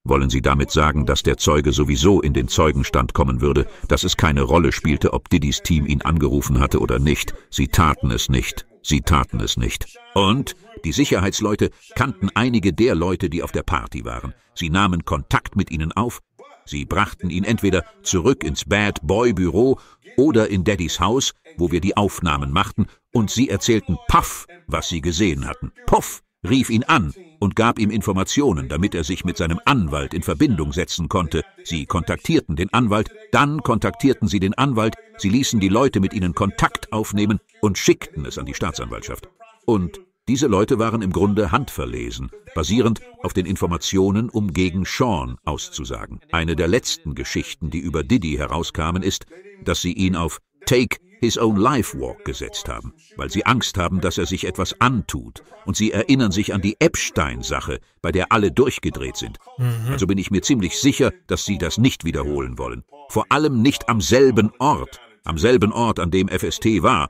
Wollen Sie damit sagen, dass der Zeuge sowieso in den Zeugenstand kommen würde, dass es keine Rolle spielte, ob Diddys Team ihn angerufen hatte oder nicht? Sie taten es nicht. Sie taten es nicht. Und die Sicherheitsleute kannten einige der Leute, die auf der Party waren. Sie nahmen Kontakt mit ihnen auf Sie brachten ihn entweder zurück ins Bad Boy Büro oder in Daddys Haus, wo wir die Aufnahmen machten, und sie erzählten Puff, was sie gesehen hatten. Puff rief ihn an und gab ihm Informationen, damit er sich mit seinem Anwalt in Verbindung setzen konnte. Sie kontaktierten den Anwalt, dann kontaktierten sie den Anwalt, sie ließen die Leute mit ihnen Kontakt aufnehmen und schickten es an die Staatsanwaltschaft. Und diese Leute waren im Grunde handverlesen, basierend auf den Informationen, um gegen Sean auszusagen. Eine der letzten Geschichten, die über Diddy herauskamen, ist, dass sie ihn auf Take His Own Life Walk gesetzt haben, weil sie Angst haben, dass er sich etwas antut. Und sie erinnern sich an die Epstein-Sache, bei der alle durchgedreht sind. Mhm. Also bin ich mir ziemlich sicher, dass sie das nicht wiederholen wollen. Vor allem nicht am selben Ort. Am selben Ort, an dem FST war,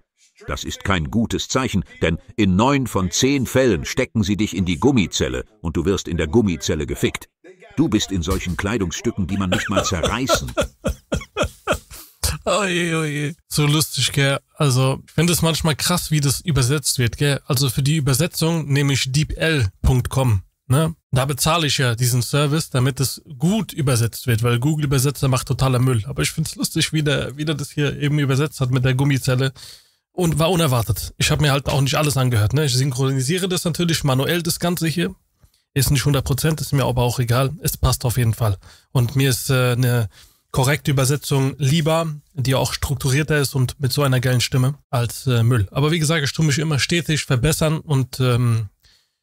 das ist kein gutes Zeichen, denn in neun von zehn Fällen stecken sie dich in die Gummizelle und du wirst in der Gummizelle gefickt. Du bist in solchen Kleidungsstücken, die man nicht mal zerreißen. Oh oje. oh So lustig, gell? Also, ich finde es manchmal krass, wie das übersetzt wird, gell? Also für die Übersetzung nehme ich deepl.com. Ne? Da bezahle ich ja diesen Service, damit es gut übersetzt wird, weil Google Übersetzer macht totaler Müll. Aber ich finde es lustig, wie der, wie der das hier eben übersetzt hat mit der Gummizelle und war unerwartet. Ich habe mir halt auch nicht alles angehört. Ne? Ich synchronisiere das natürlich manuell, das Ganze hier. Ist nicht 100%, ist mir aber auch egal. Es passt auf jeden Fall. Und mir ist äh, eine korrekte Übersetzung lieber, die auch strukturierter ist und mit so einer geilen Stimme als äh, Müll. Aber wie gesagt, ich tue mich immer stetig verbessern und ähm,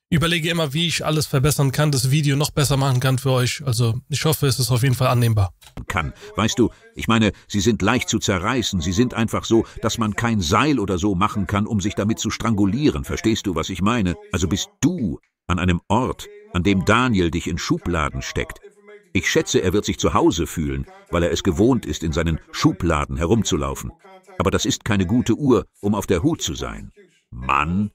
überlege immer, wie ich alles verbessern kann, das Video noch besser machen kann für euch. Also ich hoffe, es ist auf jeden Fall annehmbar. Kann. Weißt du, ich meine, sie sind leicht zu zerreißen. Sie sind einfach so, dass man kein Seil oder so machen kann, um sich damit zu strangulieren. Verstehst du, was ich meine? Also bist du an einem Ort, an dem Daniel dich in Schubladen steckt. Ich schätze, er wird sich zu Hause fühlen, weil er es gewohnt ist, in seinen Schubladen herumzulaufen. Aber das ist keine gute Uhr, um auf der Hut zu sein. Mann,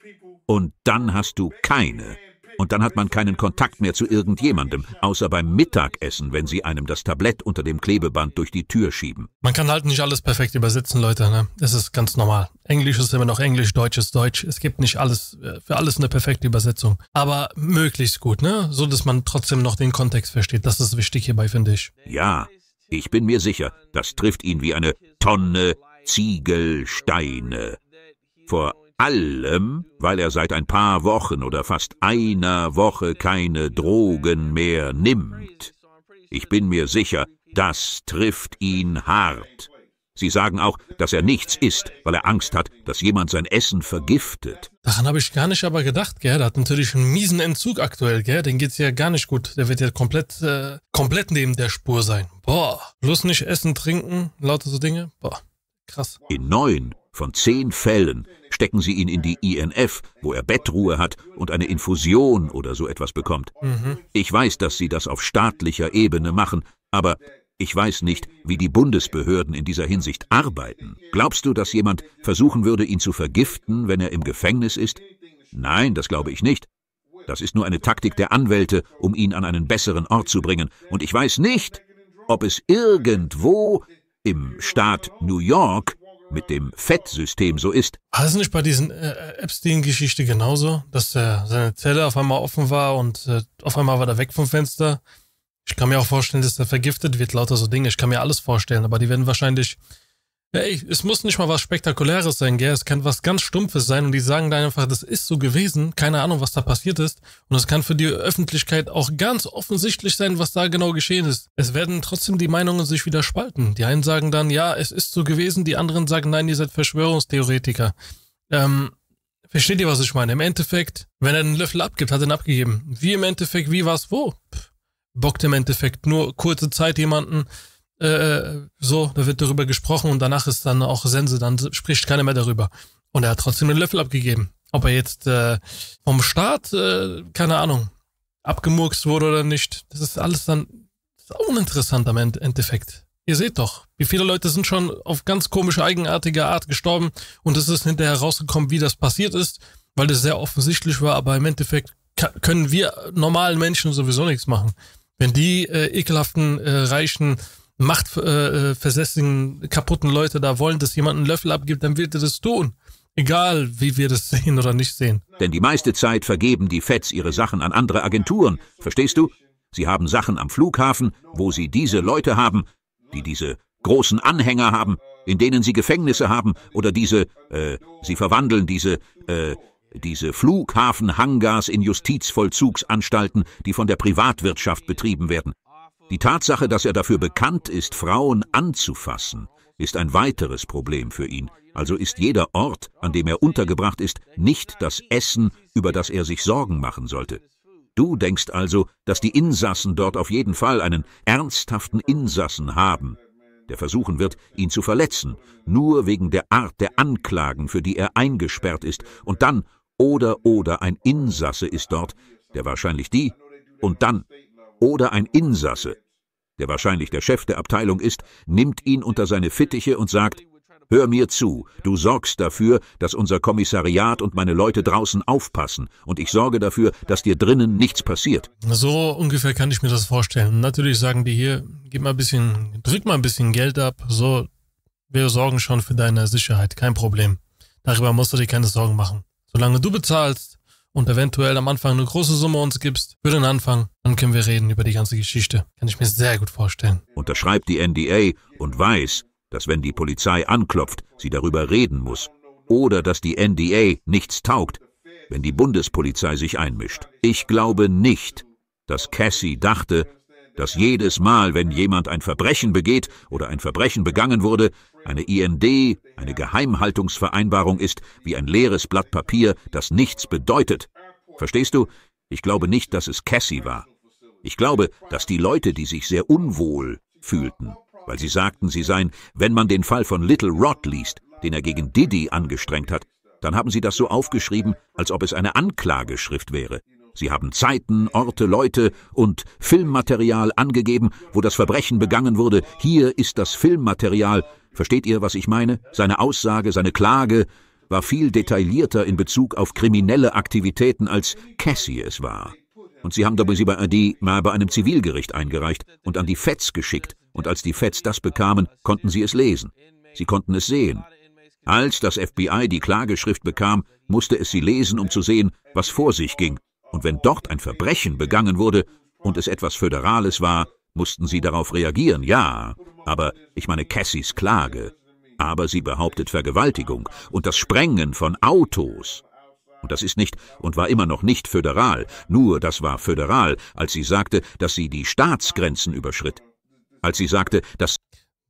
und dann hast du keine. Und dann hat man keinen Kontakt mehr zu irgendjemandem, außer beim Mittagessen, wenn sie einem das Tablett unter dem Klebeband durch die Tür schieben. Man kann halt nicht alles perfekt übersetzen, Leute. Ne? Das ist ganz normal. Englisch ist immer noch Englisch, Deutsch ist Deutsch. Es gibt nicht alles äh, für alles eine perfekte Übersetzung. Aber möglichst gut, ne? So dass man trotzdem noch den Kontext versteht. Das ist wichtig hierbei, finde ich. Ja, ich bin mir sicher, das trifft ihn wie eine Tonne Ziegelsteine. Vor allem, weil er seit ein paar Wochen oder fast einer Woche keine Drogen mehr nimmt. Ich bin mir sicher, das trifft ihn hart. Sie sagen auch, dass er nichts isst, weil er Angst hat, dass jemand sein Essen vergiftet. Daran habe ich gar nicht aber gedacht, gell? Der hat natürlich einen miesen Entzug aktuell, gell? Den geht's ja gar nicht gut. Der wird ja komplett, äh, komplett neben der Spur sein. Boah. Bloß nicht essen, trinken, lauter so Dinge. Boah. Krass. In neun von zehn Fällen stecken sie ihn in die INF, wo er Bettruhe hat und eine Infusion oder so etwas bekommt. Mhm. Ich weiß, dass sie das auf staatlicher Ebene machen, aber ich weiß nicht, wie die Bundesbehörden in dieser Hinsicht arbeiten. Glaubst du, dass jemand versuchen würde, ihn zu vergiften, wenn er im Gefängnis ist? Nein, das glaube ich nicht. Das ist nur eine Taktik der Anwälte, um ihn an einen besseren Ort zu bringen. Und ich weiß nicht, ob es irgendwo im Staat New York mit dem Fettsystem so ist. War es nicht bei diesen äh, Epstein-Geschichte genauso, dass äh, seine Zelle auf einmal offen war und äh, auf einmal war er weg vom Fenster? Ich kann mir auch vorstellen, dass er vergiftet wird, lauter so Dinge. Ich kann mir alles vorstellen, aber die werden wahrscheinlich Ey, es muss nicht mal was Spektakuläres sein, gell? Es kann was ganz Stumpfes sein und die sagen dann einfach, das ist so gewesen, keine Ahnung, was da passiert ist. Und es kann für die Öffentlichkeit auch ganz offensichtlich sein, was da genau geschehen ist. Es werden trotzdem die Meinungen sich wieder spalten. Die einen sagen dann, ja, es ist so gewesen, die anderen sagen, nein, ihr seid Verschwörungstheoretiker. Ähm, versteht ihr, was ich meine? Im Endeffekt, wenn er einen Löffel abgibt, hat er ihn abgegeben. Wie im Endeffekt, wie was, wo? Pff, bockt im Endeffekt nur kurze Zeit jemanden äh, so, da wird darüber gesprochen und danach ist dann auch Sense, dann spricht keiner mehr darüber. Und er hat trotzdem den Löffel abgegeben. Ob er jetzt äh, vom Staat, äh, keine Ahnung, abgemurkst wurde oder nicht, das ist alles dann ist uninteressant am Endeffekt. Ihr seht doch, wie viele Leute sind schon auf ganz komische, eigenartige Art gestorben und es ist hinterher rausgekommen, wie das passiert ist, weil das sehr offensichtlich war, aber im Endeffekt können wir normalen Menschen sowieso nichts machen. Wenn die äh, ekelhaften, äh, reichen machtversessen, äh, äh kaputten Leute da wollen, dass jemand einen Löffel abgibt, dann wird er das tun. Egal, wie wir das sehen oder nicht sehen. Denn die meiste Zeit vergeben die Feds ihre Sachen an andere Agenturen. Verstehst du? Sie haben Sachen am Flughafen, wo sie diese Leute haben, die diese großen Anhänger haben, in denen sie Gefängnisse haben oder diese, äh, sie verwandeln diese, äh, diese Flughafen-Hangars in Justizvollzugsanstalten, die von der Privatwirtschaft betrieben werden. Die Tatsache, dass er dafür bekannt ist, Frauen anzufassen, ist ein weiteres Problem für ihn. Also ist jeder Ort, an dem er untergebracht ist, nicht das Essen, über das er sich Sorgen machen sollte. Du denkst also, dass die Insassen dort auf jeden Fall einen ernsthaften Insassen haben, der versuchen wird, ihn zu verletzen, nur wegen der Art der Anklagen, für die er eingesperrt ist, und dann oder oder ein Insasse ist dort, der wahrscheinlich die und dann oder ein Insasse, der wahrscheinlich der Chef der Abteilung ist, nimmt ihn unter seine Fittiche und sagt, Hör mir zu, du sorgst dafür, dass unser Kommissariat und meine Leute draußen aufpassen und ich sorge dafür, dass dir drinnen nichts passiert. So ungefähr kann ich mir das vorstellen. Natürlich sagen die hier, gib mal ein bisschen, drück mal ein bisschen Geld ab, so, wir sorgen schon für deine Sicherheit, kein Problem. Darüber musst du dir keine Sorgen machen. Solange du bezahlst, und eventuell am Anfang eine große Summe uns gibst für den Anfang, dann können wir reden über die ganze Geschichte. Kann ich mir sehr gut vorstellen. Unterschreibt die NDA und weiß, dass wenn die Polizei anklopft, sie darüber reden muss. Oder dass die NDA nichts taugt, wenn die Bundespolizei sich einmischt. Ich glaube nicht, dass Cassie dachte, dass jedes Mal, wenn jemand ein Verbrechen begeht oder ein Verbrechen begangen wurde, eine IND, eine Geheimhaltungsvereinbarung ist wie ein leeres Blatt Papier, das nichts bedeutet. Verstehst du? Ich glaube nicht, dass es Cassie war. Ich glaube, dass die Leute, die sich sehr unwohl fühlten, weil sie sagten, sie seien, wenn man den Fall von Little Rod liest, den er gegen Diddy angestrengt hat, dann haben sie das so aufgeschrieben, als ob es eine Anklageschrift wäre. Sie haben Zeiten, Orte, Leute und Filmmaterial angegeben, wo das Verbrechen begangen wurde. Hier ist das Filmmaterial. Versteht ihr, was ich meine? Seine Aussage, seine Klage war viel detaillierter in Bezug auf kriminelle Aktivitäten, als Cassie es war. Und sie haben Dabusibadi mal bei einem Zivilgericht eingereicht und an die Feds geschickt. Und als die Feds das bekamen, konnten sie es lesen. Sie konnten es sehen. Als das FBI die Klageschrift bekam, musste es sie lesen, um zu sehen, was vor sich ging. Und wenn dort ein Verbrechen begangen wurde und es etwas Föderales war, mussten sie darauf reagieren, ja. Aber ich meine Cassis Klage. Aber sie behauptet Vergewaltigung und das Sprengen von Autos. Und das ist nicht und war immer noch nicht föderal, nur das war föderal, als sie sagte, dass sie die Staatsgrenzen überschritt. Als sie sagte, dass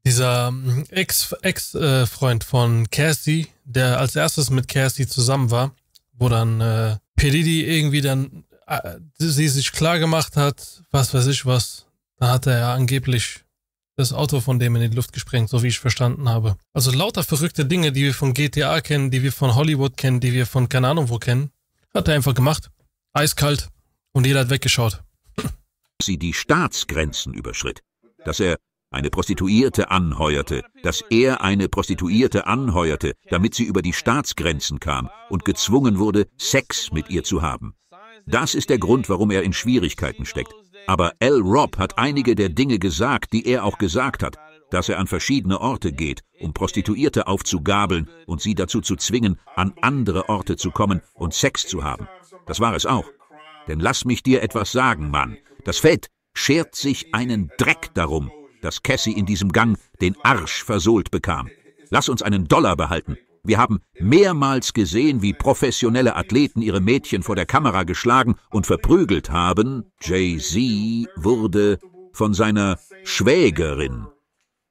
dieser Ex-Freund mm, Ex, äh, von Cassie, der als erstes mit Cassie zusammen war, wo dann äh, Pedidi irgendwie dann äh, sie sich klar gemacht hat, was weiß ich was, da hat er ja angeblich das Auto von dem in die Luft gesprengt, so wie ich verstanden habe. Also lauter verrückte Dinge, die wir von GTA kennen, die wir von Hollywood kennen, die wir von keine Ahnung wo kennen, hat er einfach gemacht. Eiskalt und jeder hat weggeschaut. Sie die Staatsgrenzen überschritt. Dass er eine Prostituierte anheuerte, dass er eine Prostituierte anheuerte, damit sie über die Staatsgrenzen kam und gezwungen wurde, Sex mit ihr zu haben. Das ist der Grund, warum er in Schwierigkeiten steckt. Aber L. Robb hat einige der Dinge gesagt, die er auch gesagt hat, dass er an verschiedene Orte geht, um Prostituierte aufzugabeln und sie dazu zu zwingen, an andere Orte zu kommen und Sex zu haben. Das war es auch. Denn lass mich dir etwas sagen, Mann. Das Fett schert sich einen Dreck darum, dass Cassie in diesem Gang den Arsch versohlt bekam. Lass uns einen Dollar behalten. Wir haben mehrmals gesehen, wie professionelle Athleten ihre Mädchen vor der Kamera geschlagen und verprügelt haben. Jay-Z wurde von seiner Schwägerin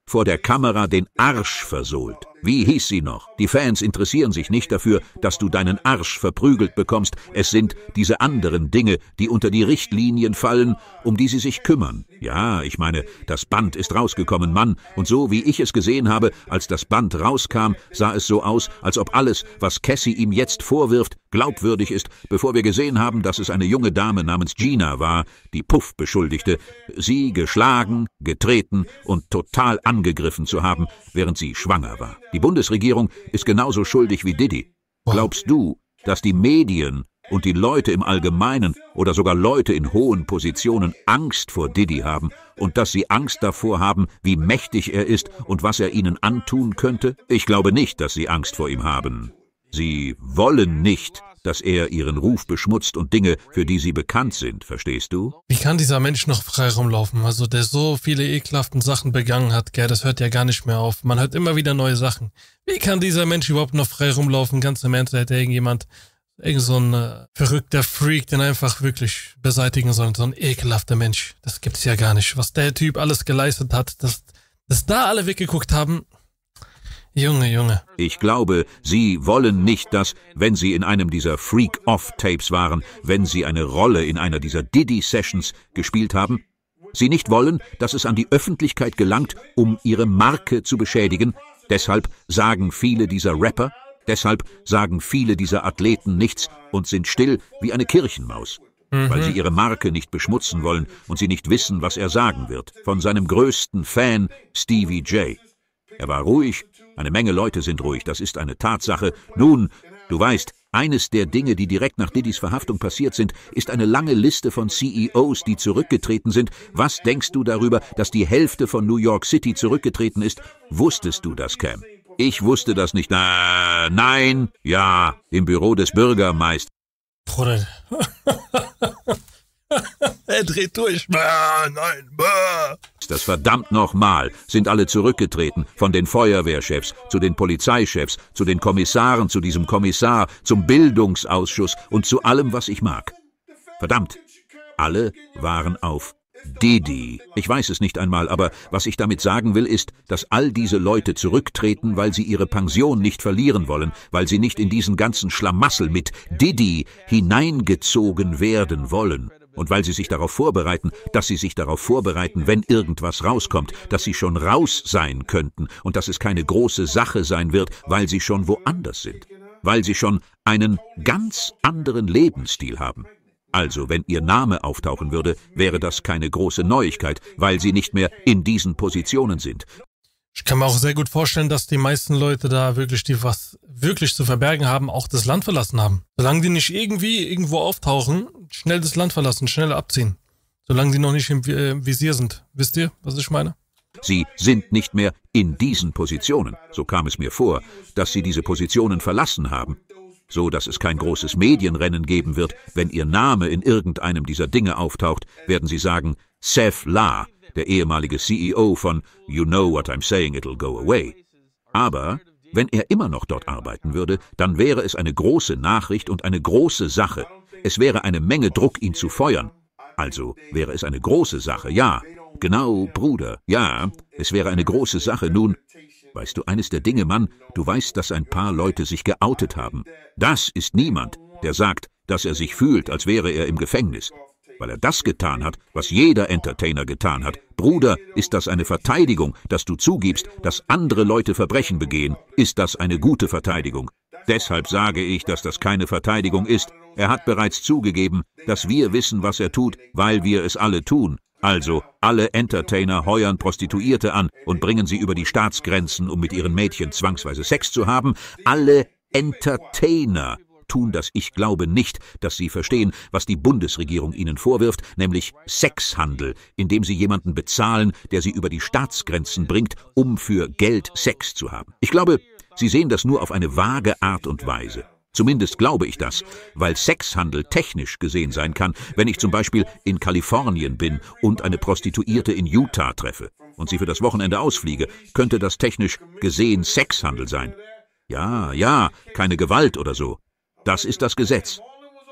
vor der Kamera den Arsch versohlt. Wie hieß sie noch? Die Fans interessieren sich nicht dafür, dass du deinen Arsch verprügelt bekommst. Es sind diese anderen Dinge, die unter die Richtlinien fallen, um die sie sich kümmern. Ja, ich meine, das Band ist rausgekommen, Mann, und so wie ich es gesehen habe, als das Band rauskam, sah es so aus, als ob alles, was Cassie ihm jetzt vorwirft, glaubwürdig ist, bevor wir gesehen haben, dass es eine junge Dame namens Gina war, die Puff beschuldigte, sie geschlagen, getreten und total angegriffen zu haben, während sie schwanger war. Die Bundesregierung ist genauso schuldig wie Didi. Glaubst du, dass die Medien und die Leute im Allgemeinen oder sogar Leute in hohen Positionen Angst vor Didi haben und dass sie Angst davor haben, wie mächtig er ist und was er ihnen antun könnte? Ich glaube nicht, dass sie Angst vor ihm haben. Sie wollen nicht, dass er ihren Ruf beschmutzt und Dinge, für die sie bekannt sind, verstehst du? Wie kann dieser Mensch noch frei rumlaufen? Also der so viele ekelhaften Sachen begangen hat, gell, das hört ja gar nicht mehr auf. Man hört immer wieder neue Sachen. Wie kann dieser Mensch überhaupt noch frei rumlaufen? Ganz im Ernst, hätte irgendjemand, irgend so ein äh, verrückter Freak den einfach wirklich beseitigen sollen. So ein ekelhafter Mensch. Das gibt's ja gar nicht. Was der Typ alles geleistet hat, dass, dass da alle weggeguckt haben, Junge, Junge. Ich glaube, Sie wollen nicht, dass, wenn Sie in einem dieser Freak-Off-Tapes waren, wenn Sie eine Rolle in einer dieser Diddy-Sessions gespielt haben, Sie nicht wollen, dass es an die Öffentlichkeit gelangt, um Ihre Marke zu beschädigen. Deshalb sagen viele dieser Rapper, deshalb sagen viele dieser Athleten nichts und sind still wie eine Kirchenmaus. Weil sie mhm. ihre Marke nicht beschmutzen wollen und sie nicht wissen, was er sagen wird. Von seinem größten Fan, Stevie J. Er war ruhig, eine Menge Leute sind ruhig, das ist eine Tatsache. Nun, du weißt, eines der Dinge, die direkt nach Diddys Verhaftung passiert sind, ist eine lange Liste von CEOs, die zurückgetreten sind. Was denkst du darüber, dass die Hälfte von New York City zurückgetreten ist? Wusstest du das, Cam? Ich wusste das nicht. Na, nein, ja, im Büro des Bürgermeisters. Bruder. er dreht durch. Bäh, nein, bah. Das verdammt nochmal sind alle zurückgetreten, von den Feuerwehrchefs zu den Polizeichefs, zu den Kommissaren, zu diesem Kommissar, zum Bildungsausschuss und zu allem, was ich mag. Verdammt, alle waren auf Didi. Ich weiß es nicht einmal, aber was ich damit sagen will, ist, dass all diese Leute zurücktreten, weil sie ihre Pension nicht verlieren wollen, weil sie nicht in diesen ganzen Schlamassel mit Didi hineingezogen werden wollen. Und weil sie sich darauf vorbereiten, dass sie sich darauf vorbereiten, wenn irgendwas rauskommt, dass sie schon raus sein könnten und dass es keine große Sache sein wird, weil sie schon woanders sind, weil sie schon einen ganz anderen Lebensstil haben. Also, wenn ihr Name auftauchen würde, wäre das keine große Neuigkeit, weil sie nicht mehr in diesen Positionen sind. Ich kann mir auch sehr gut vorstellen, dass die meisten Leute da wirklich, die was wirklich zu verbergen haben, auch das Land verlassen haben. Solange die nicht irgendwie irgendwo auftauchen, schnell das Land verlassen, schnell abziehen. Solange sie noch nicht äh, im Visier sind. Wisst ihr, was ich meine? Sie sind nicht mehr in diesen Positionen. So kam es mir vor, dass sie diese Positionen verlassen haben. So dass es kein großes Medienrennen geben wird. Wenn ihr Name in irgendeinem dieser Dinge auftaucht, werden sie sagen, Seth La, der ehemalige CEO von You know what I'm saying, it'll go away. Aber wenn er immer noch dort arbeiten würde, dann wäre es eine große Nachricht und eine große Sache. Es wäre eine Menge Druck, ihn zu feuern. Also wäre es eine große Sache, ja. Genau, Bruder, ja. Es wäre eine große Sache. Nun, weißt du, eines der Dinge, Mann, du weißt, dass ein paar Leute sich geoutet haben. Das ist niemand, der sagt, dass er sich fühlt, als wäre er im Gefängnis. Weil er das getan hat, was jeder Entertainer getan hat. Bruder, ist das eine Verteidigung, dass du zugibst, dass andere Leute Verbrechen begehen? Ist das eine gute Verteidigung? Deshalb sage ich, dass das keine Verteidigung ist, er hat bereits zugegeben, dass wir wissen, was er tut, weil wir es alle tun. Also, alle Entertainer heuern Prostituierte an und bringen sie über die Staatsgrenzen, um mit ihren Mädchen zwangsweise Sex zu haben. Alle Entertainer tun das. Ich glaube nicht, dass sie verstehen, was die Bundesregierung ihnen vorwirft, nämlich Sexhandel, indem sie jemanden bezahlen, der sie über die Staatsgrenzen bringt, um für Geld Sex zu haben. Ich glaube, sie sehen das nur auf eine vage Art und Weise. Zumindest glaube ich das, weil Sexhandel technisch gesehen sein kann, wenn ich zum Beispiel in Kalifornien bin und eine Prostituierte in Utah treffe und sie für das Wochenende ausfliege, könnte das technisch gesehen Sexhandel sein. Ja, ja, keine Gewalt oder so. Das ist das Gesetz.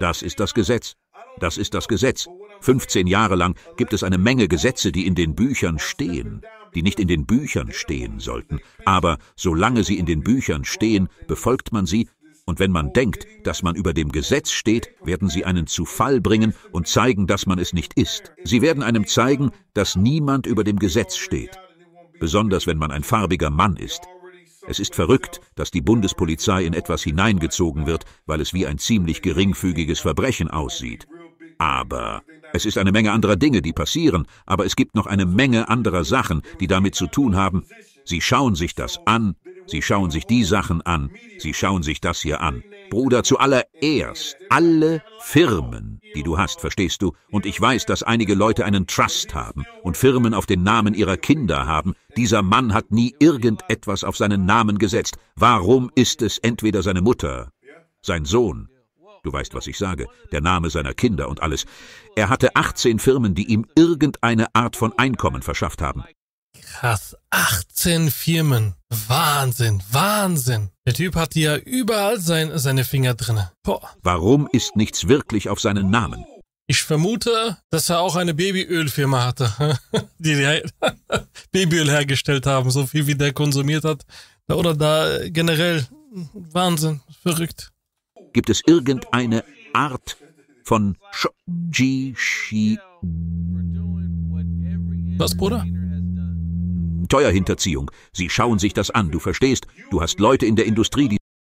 Das ist das Gesetz. Das ist das Gesetz. 15 Jahre lang gibt es eine Menge Gesetze, die in den Büchern stehen, die nicht in den Büchern stehen sollten, aber solange sie in den Büchern stehen, befolgt man sie und wenn man denkt, dass man über dem Gesetz steht, werden sie einen zu Fall bringen und zeigen, dass man es nicht ist. Sie werden einem zeigen, dass niemand über dem Gesetz steht. Besonders wenn man ein farbiger Mann ist. Es ist verrückt, dass die Bundespolizei in etwas hineingezogen wird, weil es wie ein ziemlich geringfügiges Verbrechen aussieht. Aber es ist eine Menge anderer Dinge, die passieren, aber es gibt noch eine Menge anderer Sachen, die damit zu tun haben. Sie schauen sich das an, Sie schauen sich die Sachen an, sie schauen sich das hier an. Bruder, zuallererst alle Firmen, die du hast, verstehst du? Und ich weiß, dass einige Leute einen Trust haben und Firmen auf den Namen ihrer Kinder haben. Dieser Mann hat nie irgendetwas auf seinen Namen gesetzt. Warum ist es entweder seine Mutter, sein Sohn, du weißt, was ich sage, der Name seiner Kinder und alles. Er hatte 18 Firmen, die ihm irgendeine Art von Einkommen verschafft haben. Krass, 18 Firmen. Wahnsinn, Wahnsinn. Der Typ hat ja überall sein, seine Finger drin. Boah. Warum ist nichts wirklich auf seinen Namen? Ich vermute, dass er auch eine Babyölfirma hatte, die Babyöl hergestellt haben, so viel wie der konsumiert hat. Oder da äh, generell Wahnsinn, verrückt. Gibt es irgendeine Art von Sh G Shi Was, Bruder? Steuerhinterziehung. Sie schauen sich das an, du verstehst? Du hast Leute in der Industrie, die...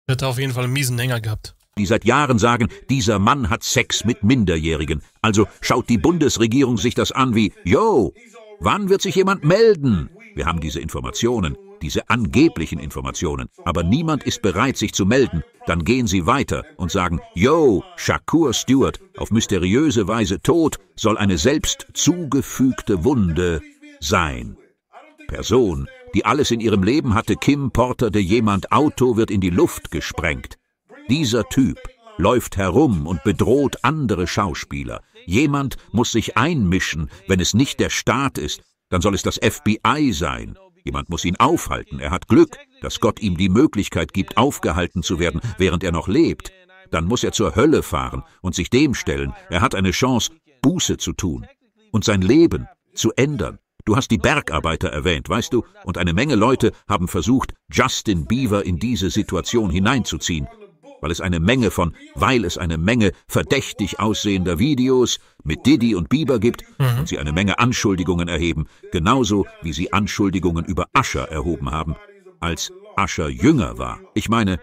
Hätte auf jeden Fall einen miesen Hänger gehabt. Die seit Jahren sagen, dieser Mann hat Sex mit Minderjährigen. Also schaut die Bundesregierung sich das an wie, yo, wann wird sich jemand melden? Wir haben diese Informationen, diese angeblichen Informationen, aber niemand ist bereit, sich zu melden. Dann gehen sie weiter und sagen, yo, Shakur Stewart, auf mysteriöse Weise tot, soll eine selbst zugefügte Wunde sein. Person, die alles in ihrem Leben hatte, Kim Porter de jemand Auto wird in die Luft gesprengt. Dieser Typ läuft herum und bedroht andere Schauspieler. Jemand muss sich einmischen, wenn es nicht der Staat ist, dann soll es das FBI sein. Jemand muss ihn aufhalten. Er hat Glück, dass Gott ihm die Möglichkeit gibt, aufgehalten zu werden, während er noch lebt. Dann muss er zur Hölle fahren und sich dem stellen. Er hat eine Chance, Buße zu tun und sein Leben zu ändern. Du hast die Bergarbeiter erwähnt, weißt du, und eine Menge Leute haben versucht, Justin Bieber in diese Situation hineinzuziehen, weil es eine Menge von, weil es eine Menge verdächtig aussehender Videos mit Diddy und Bieber gibt mhm. und sie eine Menge Anschuldigungen erheben, genauso wie sie Anschuldigungen über Ascher erhoben haben, als Ascher jünger war. Ich meine,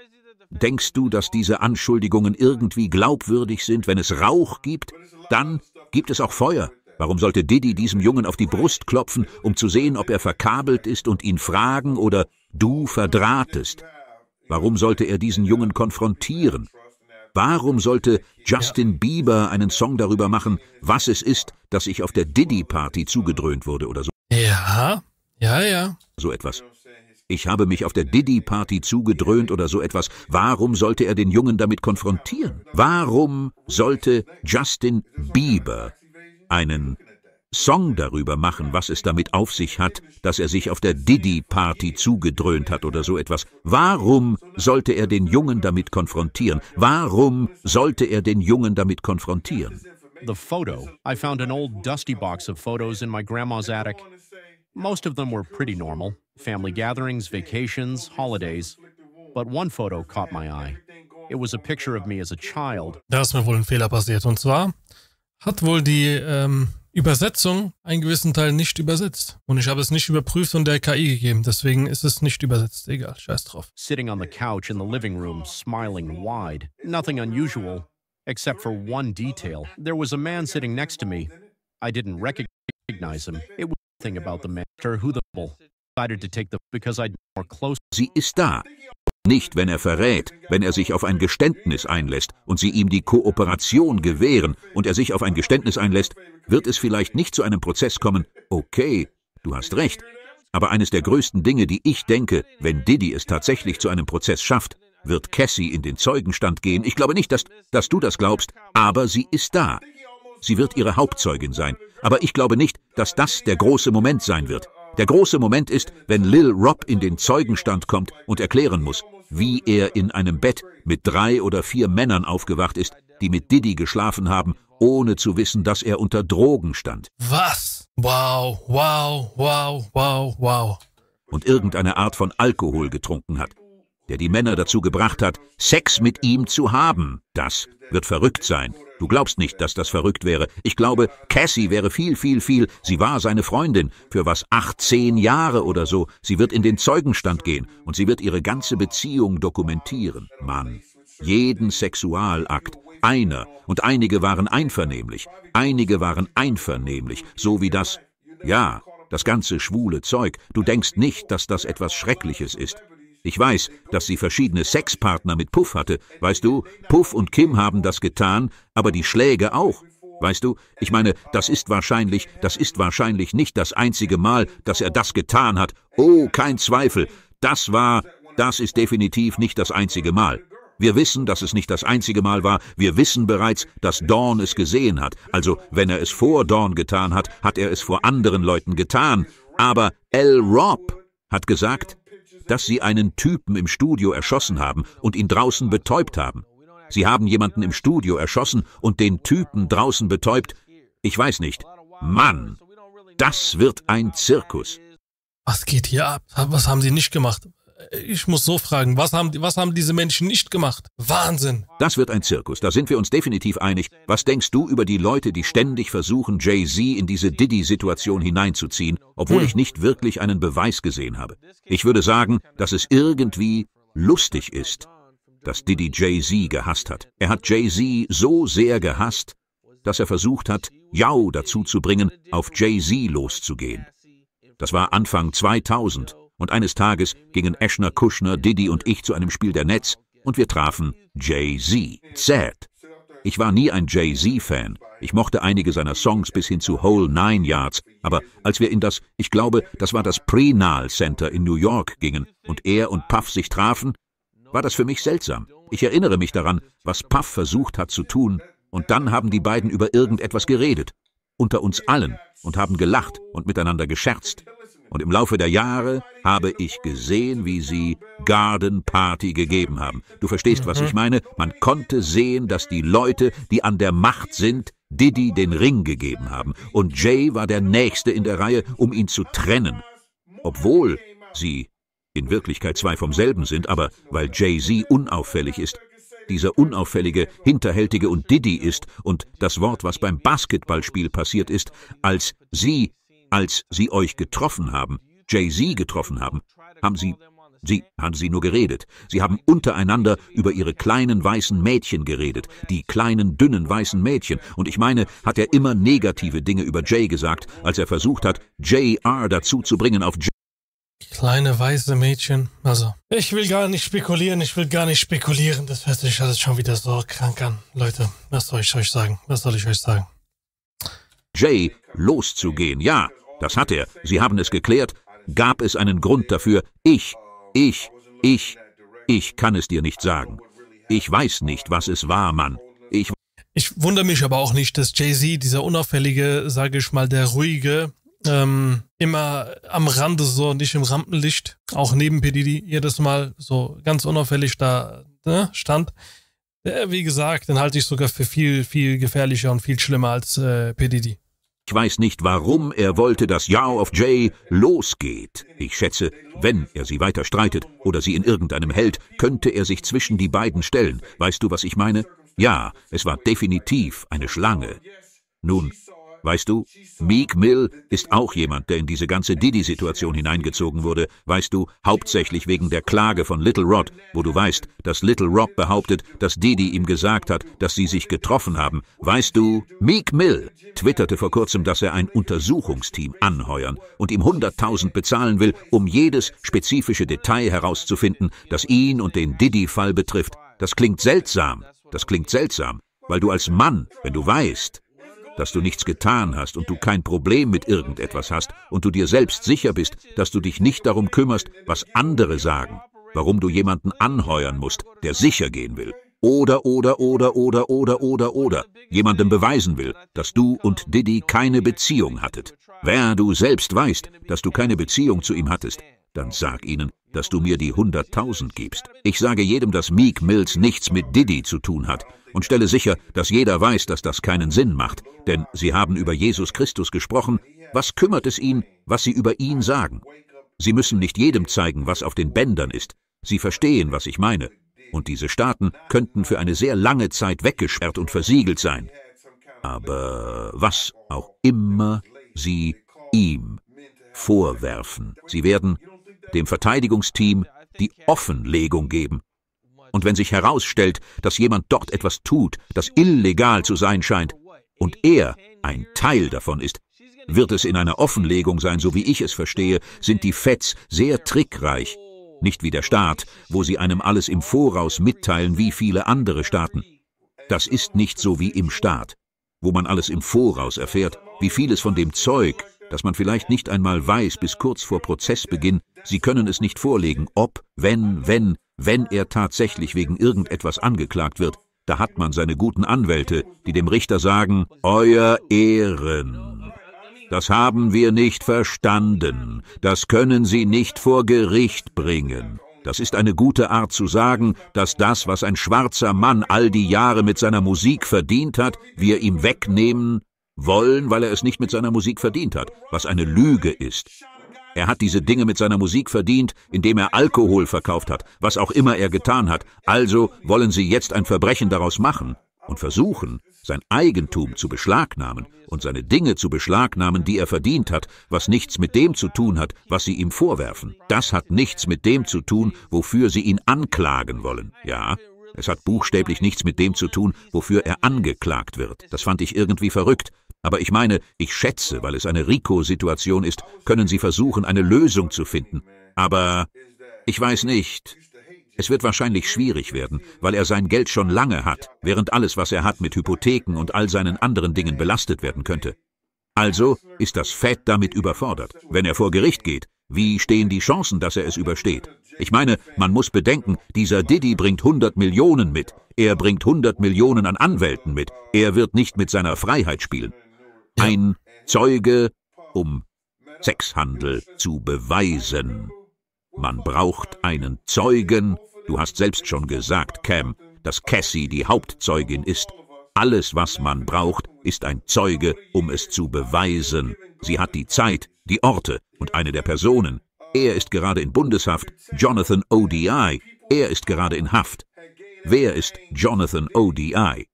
denkst du, dass diese Anschuldigungen irgendwie glaubwürdig sind? Wenn es Rauch gibt, dann gibt es auch Feuer. Warum sollte Diddy diesem Jungen auf die Brust klopfen, um zu sehen, ob er verkabelt ist und ihn fragen oder du verdrahtest? Warum sollte er diesen Jungen konfrontieren? Warum sollte Justin Bieber einen Song darüber machen, was es ist, dass ich auf der Diddy-Party zugedröhnt wurde oder so? Ja, ja, ja. So etwas. Ich habe mich auf der Diddy-Party zugedröhnt oder so etwas. Warum sollte er den Jungen damit konfrontieren? Warum sollte Justin Bieber einen Song darüber machen, was es damit auf sich hat, dass er sich auf der Diddy-Party zugedröhnt hat oder so etwas. Warum sollte er den Jungen damit konfrontieren? Warum sollte er den Jungen damit konfrontieren? The photo. I found an old dusty box of photos in my grandma's attic. Most of them were pretty normal. Family gatherings, vacations, holidays. But one photo caught my eye. It was a picture of me as a child. Da ist mir wohl ein Fehler passiert. Und zwar hat wohl die ähm, Übersetzung einen gewissen Teil nicht übersetzt. Und ich habe es nicht überprüft und der KI gegeben. Deswegen ist es nicht übersetzt. Egal, scheiß drauf. Sitting on the couch in the living room, smiling wide. Nothing unusual, except for one detail. There was a man sitting next to me. I didn't recognize him. It was nothing about the master who the bull. Decided to take the because I'd more close. Sie ist da. Nicht, wenn er verrät, wenn er sich auf ein Geständnis einlässt und sie ihm die Kooperation gewähren und er sich auf ein Geständnis einlässt, wird es vielleicht nicht zu einem Prozess kommen, okay, du hast recht. Aber eines der größten Dinge, die ich denke, wenn Diddy es tatsächlich zu einem Prozess schafft, wird Cassie in den Zeugenstand gehen. Ich glaube nicht, dass, dass du das glaubst, aber sie ist da. Sie wird ihre Hauptzeugin sein. Aber ich glaube nicht, dass das der große Moment sein wird. Der große Moment ist, wenn Lil Rob in den Zeugenstand kommt und erklären muss, wie er in einem Bett mit drei oder vier Männern aufgewacht ist, die mit Diddy geschlafen haben, ohne zu wissen, dass er unter Drogen stand. Was? Wow, wow, wow, wow, wow. Und irgendeine Art von Alkohol getrunken hat der die Männer dazu gebracht hat, Sex mit ihm zu haben. Das wird verrückt sein. Du glaubst nicht, dass das verrückt wäre. Ich glaube, Cassie wäre viel, viel, viel. Sie war seine Freundin. Für was? Acht, zehn Jahre oder so. Sie wird in den Zeugenstand gehen und sie wird ihre ganze Beziehung dokumentieren. Mann. Jeden Sexualakt. Einer. Und einige waren einvernehmlich. Einige waren einvernehmlich. So wie das. Ja. Das ganze schwule Zeug. Du denkst nicht, dass das etwas Schreckliches ist. Ich weiß, dass sie verschiedene Sexpartner mit Puff hatte. Weißt du, Puff und Kim haben das getan, aber die Schläge auch. Weißt du, ich meine, das ist wahrscheinlich, das ist wahrscheinlich nicht das einzige Mal, dass er das getan hat. Oh, kein Zweifel. Das war, das ist definitiv nicht das einzige Mal. Wir wissen, dass es nicht das einzige Mal war. Wir wissen bereits, dass Dawn es gesehen hat. Also, wenn er es vor Dawn getan hat, hat er es vor anderen Leuten getan. Aber L. Robb hat gesagt, dass sie einen Typen im Studio erschossen haben und ihn draußen betäubt haben. Sie haben jemanden im Studio erschossen und den Typen draußen betäubt. Ich weiß nicht. Mann, das wird ein Zirkus. Was geht hier ab? Was haben sie nicht gemacht? Ich muss so fragen, was haben, was haben diese Menschen nicht gemacht? Wahnsinn. Das wird ein Zirkus, da sind wir uns definitiv einig. Was denkst du über die Leute, die ständig versuchen, Jay-Z in diese Diddy-Situation hineinzuziehen, obwohl hm. ich nicht wirklich einen Beweis gesehen habe? Ich würde sagen, dass es irgendwie lustig ist, dass Diddy Jay-Z gehasst hat. Er hat Jay-Z so sehr gehasst, dass er versucht hat, Yao dazu zu bringen, auf Jay-Z loszugehen. Das war Anfang 2000 und eines Tages gingen Eschner, Kushner, Diddy und ich zu einem Spiel der Netz und wir trafen Jay-Z, Z. Ich war nie ein Jay-Z-Fan. Ich mochte einige seiner Songs bis hin zu Whole Nine Yards, aber als wir in das, ich glaube, das war das Prenal Center in New York gingen und er und Puff sich trafen, war das für mich seltsam. Ich erinnere mich daran, was Puff versucht hat zu tun, und dann haben die beiden über irgendetwas geredet, unter uns allen, und haben gelacht und miteinander gescherzt. Und im Laufe der Jahre habe ich gesehen, wie sie Garden Party gegeben haben. Du verstehst, was ich mhm. meine? Man konnte sehen, dass die Leute, die an der Macht sind, Diddy den Ring gegeben haben. Und Jay war der Nächste in der Reihe, um ihn zu trennen. Obwohl sie in Wirklichkeit zwei vom selben sind, aber weil Jay-Z unauffällig ist, dieser unauffällige, hinterhältige und Diddy ist und das Wort, was beim Basketballspiel passiert ist, als sie als sie euch getroffen haben, Jay-Z getroffen haben, haben sie, sie, haben sie nur geredet. Sie haben untereinander über ihre kleinen weißen Mädchen geredet. Die kleinen, dünnen weißen Mädchen. Und ich meine, hat er immer negative Dinge über Jay gesagt, als er versucht hat, JR dazu zu bringen auf Jay. Kleine weiße Mädchen. Also, ich will gar nicht spekulieren, ich will gar nicht spekulieren. Das hört sich alles schon wieder so krank an. Leute, was soll ich euch sagen? Was soll ich euch sagen? Jay loszugehen. Ja, das hat er. Sie haben es geklärt. Gab es einen Grund dafür? Ich, ich, ich, ich kann es dir nicht sagen. Ich weiß nicht, was es war, Mann. Ich, ich wundere mich aber auch nicht, dass Jay-Z, dieser unauffällige, sage ich mal, der ruhige, ähm, immer am Rande so, nicht im Rampenlicht, auch neben Pedidi jedes Mal so ganz unauffällig da ne, stand. Äh, wie gesagt, den halte ich sogar für viel, viel gefährlicher und viel schlimmer als äh, Pedidi. Ich weiß nicht, warum er wollte, dass Yao of Jay losgeht. Ich schätze, wenn er sie weiter streitet oder sie in irgendeinem hält, könnte er sich zwischen die beiden stellen. Weißt du, was ich meine? Ja, es war definitiv eine Schlange. Nun, Weißt du, Meek Mill ist auch jemand, der in diese ganze didi situation hineingezogen wurde, weißt du, hauptsächlich wegen der Klage von Little Rod, wo du weißt, dass Little Rob behauptet, dass Didi ihm gesagt hat, dass sie sich getroffen haben. Weißt du, Meek Mill twitterte vor kurzem, dass er ein Untersuchungsteam anheuern und ihm 100.000 bezahlen will, um jedes spezifische Detail herauszufinden, das ihn und den didi fall betrifft. Das klingt seltsam. Das klingt seltsam, weil du als Mann, wenn du weißt, dass du nichts getan hast und du kein Problem mit irgendetwas hast und du dir selbst sicher bist, dass du dich nicht darum kümmerst, was andere sagen, warum du jemanden anheuern musst, der sicher gehen will. Oder, oder, oder, oder, oder, oder, oder. Jemandem beweisen will, dass du und Diddy keine Beziehung hattet. Wer du selbst weißt, dass du keine Beziehung zu ihm hattest, dann sag ihnen, dass du mir die 100.000 gibst. Ich sage jedem, dass Meek Mills nichts mit Diddy zu tun hat und stelle sicher, dass jeder weiß, dass das keinen Sinn macht, denn sie haben über Jesus Christus gesprochen. Was kümmert es ihn, was sie über ihn sagen? Sie müssen nicht jedem zeigen, was auf den Bändern ist. Sie verstehen, was ich meine. Und diese Staaten könnten für eine sehr lange Zeit weggesperrt und versiegelt sein. Aber was auch immer sie ihm vorwerfen, sie werden dem Verteidigungsteam, die Offenlegung geben. Und wenn sich herausstellt, dass jemand dort etwas tut, das illegal zu sein scheint, und er ein Teil davon ist, wird es in einer Offenlegung sein, so wie ich es verstehe, sind die Feds sehr trickreich. Nicht wie der Staat, wo sie einem alles im Voraus mitteilen wie viele andere Staaten. Das ist nicht so wie im Staat, wo man alles im Voraus erfährt, wie vieles von dem Zeug, dass man vielleicht nicht einmal weiß bis kurz vor Prozessbeginn, sie können es nicht vorlegen, ob, wenn, wenn, wenn er tatsächlich wegen irgendetwas angeklagt wird, da hat man seine guten Anwälte, die dem Richter sagen, Euer Ehren. Das haben wir nicht verstanden, das können Sie nicht vor Gericht bringen. Das ist eine gute Art zu sagen, dass das, was ein schwarzer Mann all die Jahre mit seiner Musik verdient hat, wir ihm wegnehmen wollen, weil er es nicht mit seiner Musik verdient hat, was eine Lüge ist. Er hat diese Dinge mit seiner Musik verdient, indem er Alkohol verkauft hat, was auch immer er getan hat. Also wollen sie jetzt ein Verbrechen daraus machen und versuchen, sein Eigentum zu beschlagnahmen und seine Dinge zu beschlagnahmen, die er verdient hat, was nichts mit dem zu tun hat, was sie ihm vorwerfen. Das hat nichts mit dem zu tun, wofür sie ihn anklagen wollen. Ja, es hat buchstäblich nichts mit dem zu tun, wofür er angeklagt wird. Das fand ich irgendwie verrückt, aber ich meine, ich schätze, weil es eine Rico-Situation ist, können sie versuchen, eine Lösung zu finden. Aber ich weiß nicht. Es wird wahrscheinlich schwierig werden, weil er sein Geld schon lange hat, während alles, was er hat, mit Hypotheken und all seinen anderen Dingen belastet werden könnte. Also ist das Fett damit überfordert. Wenn er vor Gericht geht, wie stehen die Chancen, dass er es übersteht? Ich meine, man muss bedenken, dieser Diddy bringt 100 Millionen mit. Er bringt 100 Millionen an Anwälten mit. Er wird nicht mit seiner Freiheit spielen ein Zeuge, um Sexhandel zu beweisen. Man braucht einen Zeugen. Du hast selbst schon gesagt, Cam, dass Cassie die Hauptzeugin ist. Alles, was man braucht, ist ein Zeuge, um es zu beweisen. Sie hat die Zeit, die Orte und eine der Personen. Er ist gerade in Bundeshaft, Jonathan ODI. Er ist gerade in Haft. Wer ist Jonathan ODI?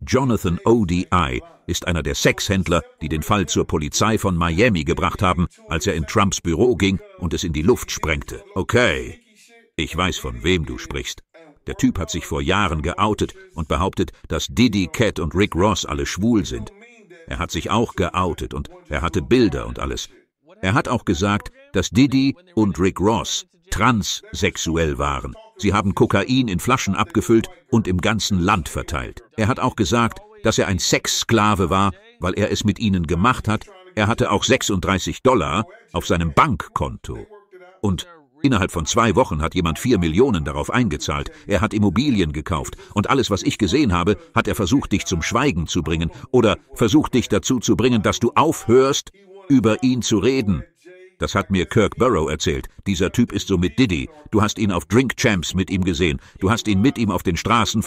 Jonathan ODI ist einer der Sexhändler, die den Fall zur Polizei von Miami gebracht haben, als er in Trumps Büro ging und es in die Luft sprengte. Okay, ich weiß, von wem du sprichst. Der Typ hat sich vor Jahren geoutet und behauptet, dass Diddy, Cat und Rick Ross alle schwul sind. Er hat sich auch geoutet und er hatte Bilder und alles. Er hat auch gesagt, dass Diddy und Rick Ross transsexuell waren. Sie haben Kokain in Flaschen abgefüllt und im ganzen Land verteilt. Er hat auch gesagt, dass er ein Sexsklave war, weil er es mit ihnen gemacht hat. Er hatte auch 36 Dollar auf seinem Bankkonto. Und innerhalb von zwei Wochen hat jemand vier Millionen darauf eingezahlt. Er hat Immobilien gekauft. Und alles, was ich gesehen habe, hat er versucht, dich zum Schweigen zu bringen oder versucht, dich dazu zu bringen, dass du aufhörst, über ihn zu reden. Das hat mir Kirk Burrow erzählt. Dieser Typ ist so mit Diddy. Du hast ihn auf Drink Champs mit ihm gesehen. Du hast ihn mit ihm auf den Straßen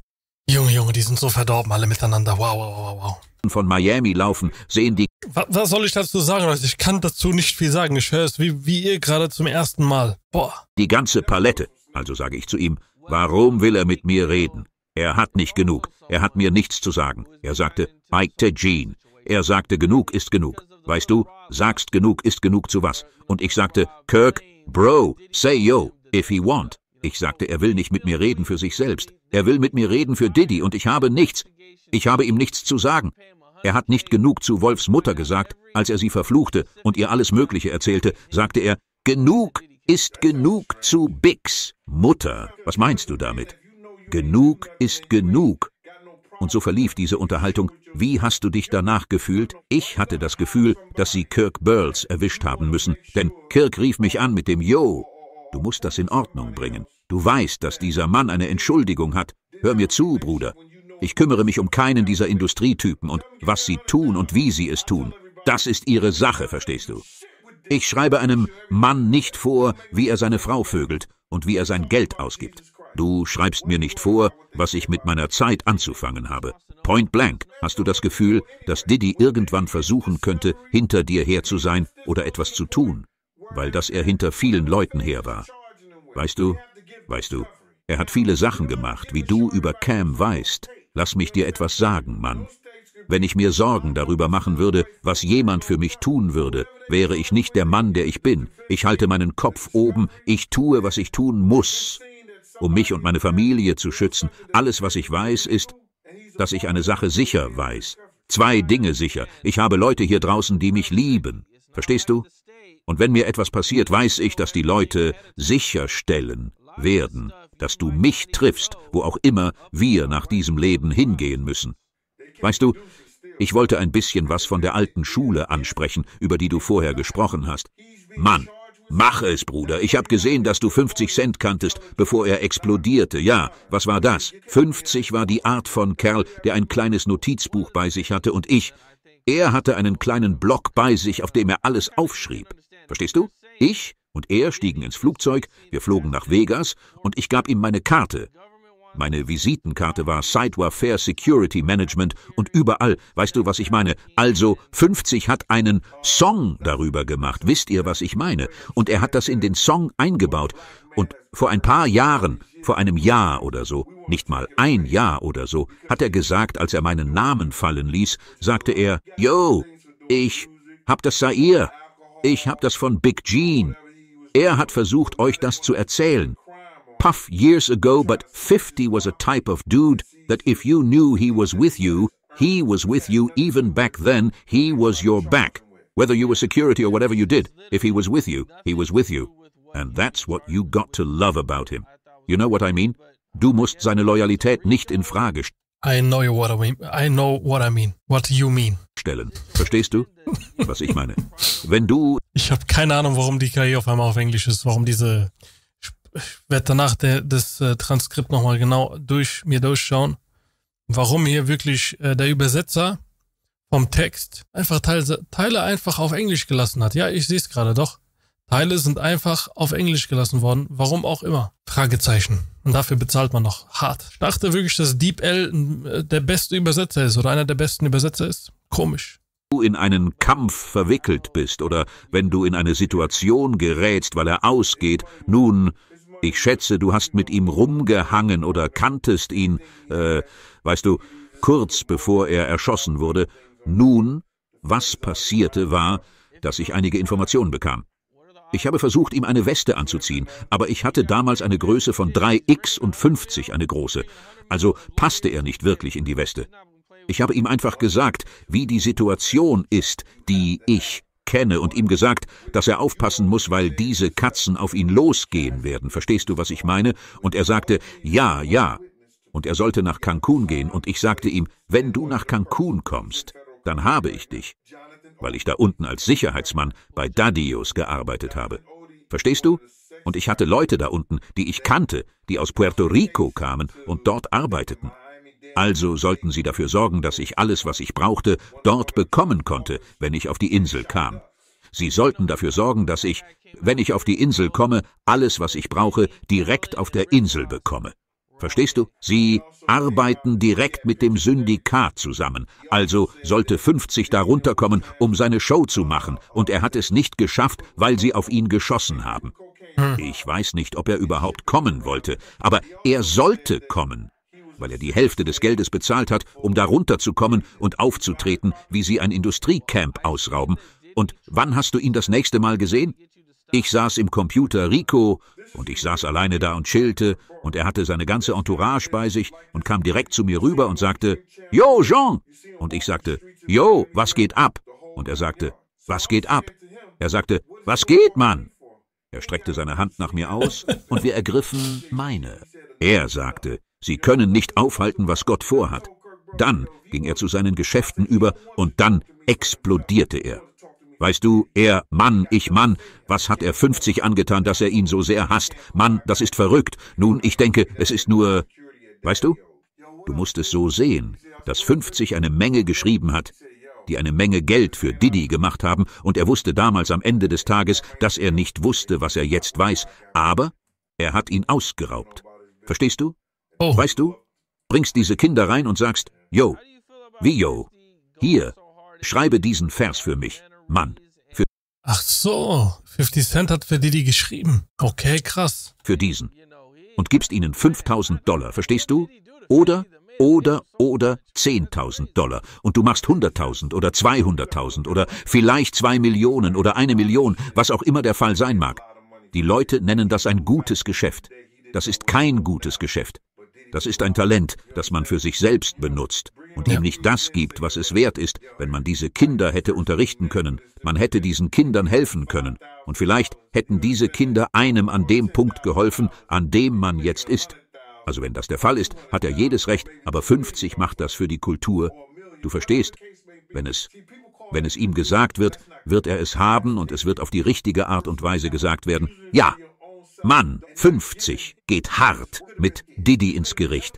Junge, Junge, die sind so verdorben alle miteinander. Wow, wow, wow, wow. Von Miami laufen, sehen die. Was, was soll ich dazu sagen, Leute? Ich kann dazu nicht viel sagen. Ich höre es wie, wie ihr gerade zum ersten Mal. Boah. Die ganze Palette, also sage ich zu ihm, warum will er mit mir reden? Er hat nicht genug. Er hat mir nichts zu sagen. Er sagte, Ike Tejin. Er sagte, genug ist genug. Weißt du, sagst genug ist genug zu was. Und ich sagte, Kirk, Bro, say yo, if he want. Ich sagte, er will nicht mit mir reden für sich selbst. Er will mit mir reden für Diddy und ich habe nichts. Ich habe ihm nichts zu sagen. Er hat nicht genug zu Wolfs Mutter gesagt. Als er sie verfluchte und ihr alles Mögliche erzählte, sagte er, genug ist genug zu Bix. Mutter, was meinst du damit? Genug ist genug. Und so verlief diese Unterhaltung. Wie hast du dich danach gefühlt? Ich hatte das Gefühl, dass sie Kirk Burles erwischt haben müssen, denn Kirk rief mich an mit dem Yo, Du musst das in Ordnung bringen. Du weißt, dass dieser Mann eine Entschuldigung hat. Hör mir zu, Bruder. Ich kümmere mich um keinen dieser Industrietypen und was sie tun und wie sie es tun. Das ist ihre Sache, verstehst du? Ich schreibe einem Mann nicht vor, wie er seine Frau vögelt und wie er sein Geld ausgibt. Du schreibst mir nicht vor, was ich mit meiner Zeit anzufangen habe. Point blank, hast du das Gefühl, dass Diddy irgendwann versuchen könnte, hinter dir her zu sein oder etwas zu tun? weil das er hinter vielen Leuten her war. Weißt du, weißt du, er hat viele Sachen gemacht, wie du über Cam weißt. Lass mich dir etwas sagen, Mann. Wenn ich mir Sorgen darüber machen würde, was jemand für mich tun würde, wäre ich nicht der Mann, der ich bin. Ich halte meinen Kopf oben, ich tue, was ich tun muss, um mich und meine Familie zu schützen. Alles, was ich weiß, ist, dass ich eine Sache sicher weiß. Zwei Dinge sicher. Ich habe Leute hier draußen, die mich lieben. Verstehst du? Und wenn mir etwas passiert, weiß ich, dass die Leute sicherstellen werden, dass du mich triffst, wo auch immer wir nach diesem Leben hingehen müssen. Weißt du, ich wollte ein bisschen was von der alten Schule ansprechen, über die du vorher gesprochen hast. Mann, mach es, Bruder. Ich habe gesehen, dass du 50 Cent kanntest, bevor er explodierte. Ja, was war das? 50 war die Art von Kerl, der ein kleines Notizbuch bei sich hatte und ich. Er hatte einen kleinen Block bei sich, auf dem er alles aufschrieb. Verstehst du? Ich und er stiegen ins Flugzeug, wir flogen nach Vegas und ich gab ihm meine Karte. Meine Visitenkarte war Sidewalk Fair Security Management und überall, weißt du, was ich meine? Also, 50 hat einen Song darüber gemacht, wisst ihr, was ich meine? Und er hat das in den Song eingebaut. Und vor ein paar Jahren, vor einem Jahr oder so, nicht mal ein Jahr oder so, hat er gesagt, als er meinen Namen fallen ließ, sagte er, Yo, ich hab das Sair ich habe das von Big Gene. Er hat versucht, euch das zu erzählen. Puff years ago, but 50 was a type of dude that if you knew he was with you, he was with you even back then, he was your back. Whether you were security or whatever you did, if he was with you, he was with you. And that's what you got to love about him. You know what I mean? Du musst seine Loyalität nicht in Frage stellen. I know what I mean. I know what I mean. What you mean stellen. Verstehst du, was ich meine? Wenn du... Ich habe keine Ahnung, warum die KI auf einmal auf Englisch ist, warum diese... Ich werde danach der, das äh, Transkript nochmal genau durch mir durchschauen, warum hier wirklich äh, der Übersetzer vom Text einfach Teile, Teile einfach auf Englisch gelassen hat. Ja, ich sehe es gerade doch. Teile sind einfach auf Englisch gelassen worden, warum auch immer. Fragezeichen. Und dafür bezahlt man noch hart. Ich dachte wirklich, dass DeepL äh, der beste Übersetzer ist oder einer der besten Übersetzer ist. Komisch. du in einen Kampf verwickelt bist oder wenn du in eine Situation gerätst, weil er ausgeht, nun, ich schätze, du hast mit ihm rumgehangen oder kanntest ihn, äh, weißt du, kurz bevor er erschossen wurde, nun, was passierte war, dass ich einige Informationen bekam. Ich habe versucht, ihm eine Weste anzuziehen, aber ich hatte damals eine Größe von 3x und 50 eine große. Also passte er nicht wirklich in die Weste. Ich habe ihm einfach gesagt, wie die Situation ist, die ich kenne, und ihm gesagt, dass er aufpassen muss, weil diese Katzen auf ihn losgehen werden. Verstehst du, was ich meine? Und er sagte, ja, ja. Und er sollte nach Cancun gehen, und ich sagte ihm, wenn du nach Cancun kommst, dann habe ich dich, weil ich da unten als Sicherheitsmann bei Dadios gearbeitet habe. Verstehst du? Und ich hatte Leute da unten, die ich kannte, die aus Puerto Rico kamen und dort arbeiteten. Also sollten sie dafür sorgen, dass ich alles, was ich brauchte, dort bekommen konnte, wenn ich auf die Insel kam. Sie sollten dafür sorgen, dass ich, wenn ich auf die Insel komme, alles, was ich brauche, direkt auf der Insel bekomme. Verstehst du? Sie arbeiten direkt mit dem Syndikat zusammen. Also sollte 50 darunter kommen, um seine Show zu machen, und er hat es nicht geschafft, weil sie auf ihn geschossen haben. Hm. Ich weiß nicht, ob er überhaupt kommen wollte, aber er sollte kommen weil er die Hälfte des Geldes bezahlt hat, um da runterzukommen und aufzutreten, wie sie ein Industriecamp ausrauben. Und wann hast du ihn das nächste Mal gesehen? Ich saß im Computer Rico und ich saß alleine da und chillte und er hatte seine ganze Entourage bei sich und kam direkt zu mir rüber und sagte, Jo, Jean! Und ich sagte, Jo, was geht ab? Und er sagte, was geht ab? Er sagte, was geht, Mann? Er streckte seine Hand nach mir aus und wir ergriffen meine. Er sagte, Sie können nicht aufhalten, was Gott vorhat. Dann ging er zu seinen Geschäften über und dann explodierte er. Weißt du, er, Mann, ich Mann, was hat er 50 angetan, dass er ihn so sehr hasst? Mann, das ist verrückt. Nun, ich denke, es ist nur... Weißt du? Du musst es so sehen, dass 50 eine Menge geschrieben hat, die eine Menge Geld für Didi gemacht haben, und er wusste damals am Ende des Tages, dass er nicht wusste, was er jetzt weiß, aber er hat ihn ausgeraubt. Verstehst du? Oh. Weißt du, bringst diese Kinder rein und sagst, yo, wie yo, hier, schreibe diesen Vers für mich, Mann. Für Ach so, 50 Cent hat für die die geschrieben. Okay, krass. Für diesen. Und gibst ihnen 5000 Dollar, verstehst du? Oder, oder, oder 10.000 Dollar. Und du machst 100.000 oder 200.000 oder vielleicht 2 Millionen oder eine Million, was auch immer der Fall sein mag. Die Leute nennen das ein gutes Geschäft. Das ist kein gutes Geschäft. Das ist ein Talent, das man für sich selbst benutzt und ihm nicht das gibt, was es wert ist, wenn man diese Kinder hätte unterrichten können. Man hätte diesen Kindern helfen können. Und vielleicht hätten diese Kinder einem an dem Punkt geholfen, an dem man jetzt ist. Also wenn das der Fall ist, hat er jedes Recht, aber 50 macht das für die Kultur. Du verstehst, wenn es, wenn es ihm gesagt wird, wird er es haben und es wird auf die richtige Art und Weise gesagt werden. Ja, Mann, 50, geht hart mit Didi ins Gericht.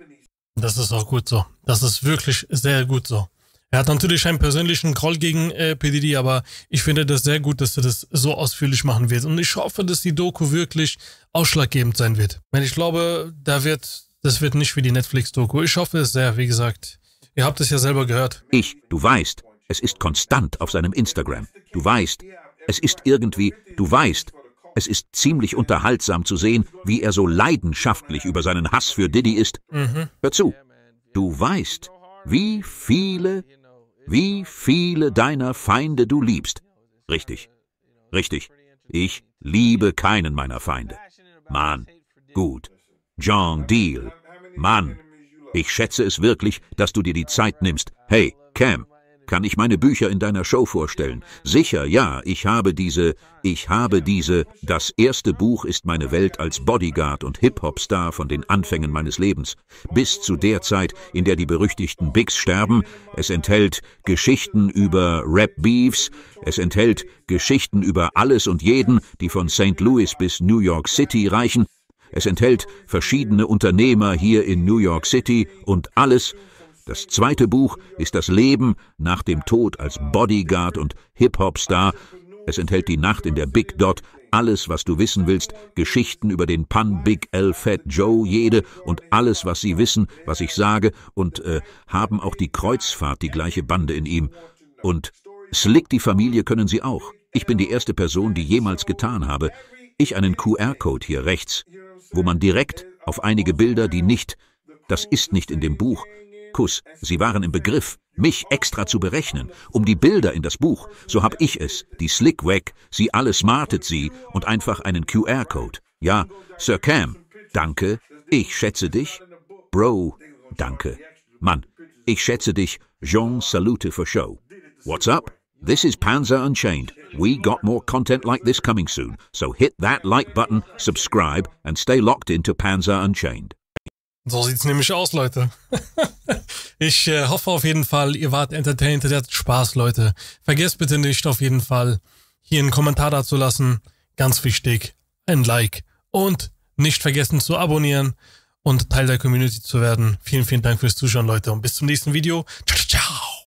Das ist auch gut so. Das ist wirklich sehr gut so. Er hat natürlich einen persönlichen Groll gegen äh, PDD, aber ich finde das sehr gut, dass er das so ausführlich machen wird. Und ich hoffe, dass die Doku wirklich ausschlaggebend sein wird. Denn ich glaube, da wird, das wird nicht wie die Netflix-Doku. Ich hoffe es sehr, wie gesagt. Ihr habt es ja selber gehört. Ich, du weißt, es ist konstant auf seinem Instagram. Du weißt, es ist irgendwie, du weißt, es ist ziemlich unterhaltsam zu sehen, wie er so leidenschaftlich über seinen Hass für Diddy ist. Mhm. Hör zu, du weißt, wie viele, wie viele deiner Feinde du liebst. Richtig, richtig. Ich liebe keinen meiner Feinde. Mann, gut. John Deal, Mann. Ich schätze es wirklich, dass du dir die Zeit nimmst. Hey, Cam, kann ich meine Bücher in deiner Show vorstellen? Sicher, ja, ich habe diese, ich habe diese, das erste Buch ist meine Welt als Bodyguard und Hip-Hop-Star von den Anfängen meines Lebens. Bis zu der Zeit, in der die berüchtigten Bigs sterben, es enthält Geschichten über Rap-Beefs, es enthält Geschichten über alles und jeden, die von St. Louis bis New York City reichen, es enthält verschiedene Unternehmer hier in New York City und alles, das zweite Buch ist das Leben nach dem Tod als Bodyguard und Hip-Hop-Star. Es enthält die Nacht in der Big Dot, alles, was du wissen willst, Geschichten über den Pan Big L Fat Joe jede und alles, was sie wissen, was ich sage und äh, haben auch die Kreuzfahrt die gleiche Bande in ihm. Und Slick die Familie können sie auch. Ich bin die erste Person, die jemals getan habe. Ich einen QR-Code hier rechts, wo man direkt auf einige Bilder, die nicht, das ist nicht in dem Buch, Kuss. Sie waren im Begriff, mich extra zu berechnen, um die Bilder in das Buch. So hab ich es, die Slick weg, sie alle smartet sie und einfach einen QR-Code. Ja, Sir Cam, danke, ich schätze dich. Bro, danke. Mann, ich schätze dich. Jean salute for show. What's up? This is Panzer Unchained. We got more content like this coming soon, so hit that like button, subscribe, and stay locked into Panzer Unchained. So sieht's nämlich aus, Leute. ich äh, hoffe auf jeden Fall, ihr wart entertained, ihr hattet Spaß, Leute. Vergesst bitte nicht auf jeden Fall, hier einen Kommentar dazu lassen. Ganz wichtig, ein Like und nicht vergessen zu abonnieren und Teil der Community zu werden. Vielen, vielen Dank fürs Zuschauen, Leute. Und bis zum nächsten Video. Ciao, ciao.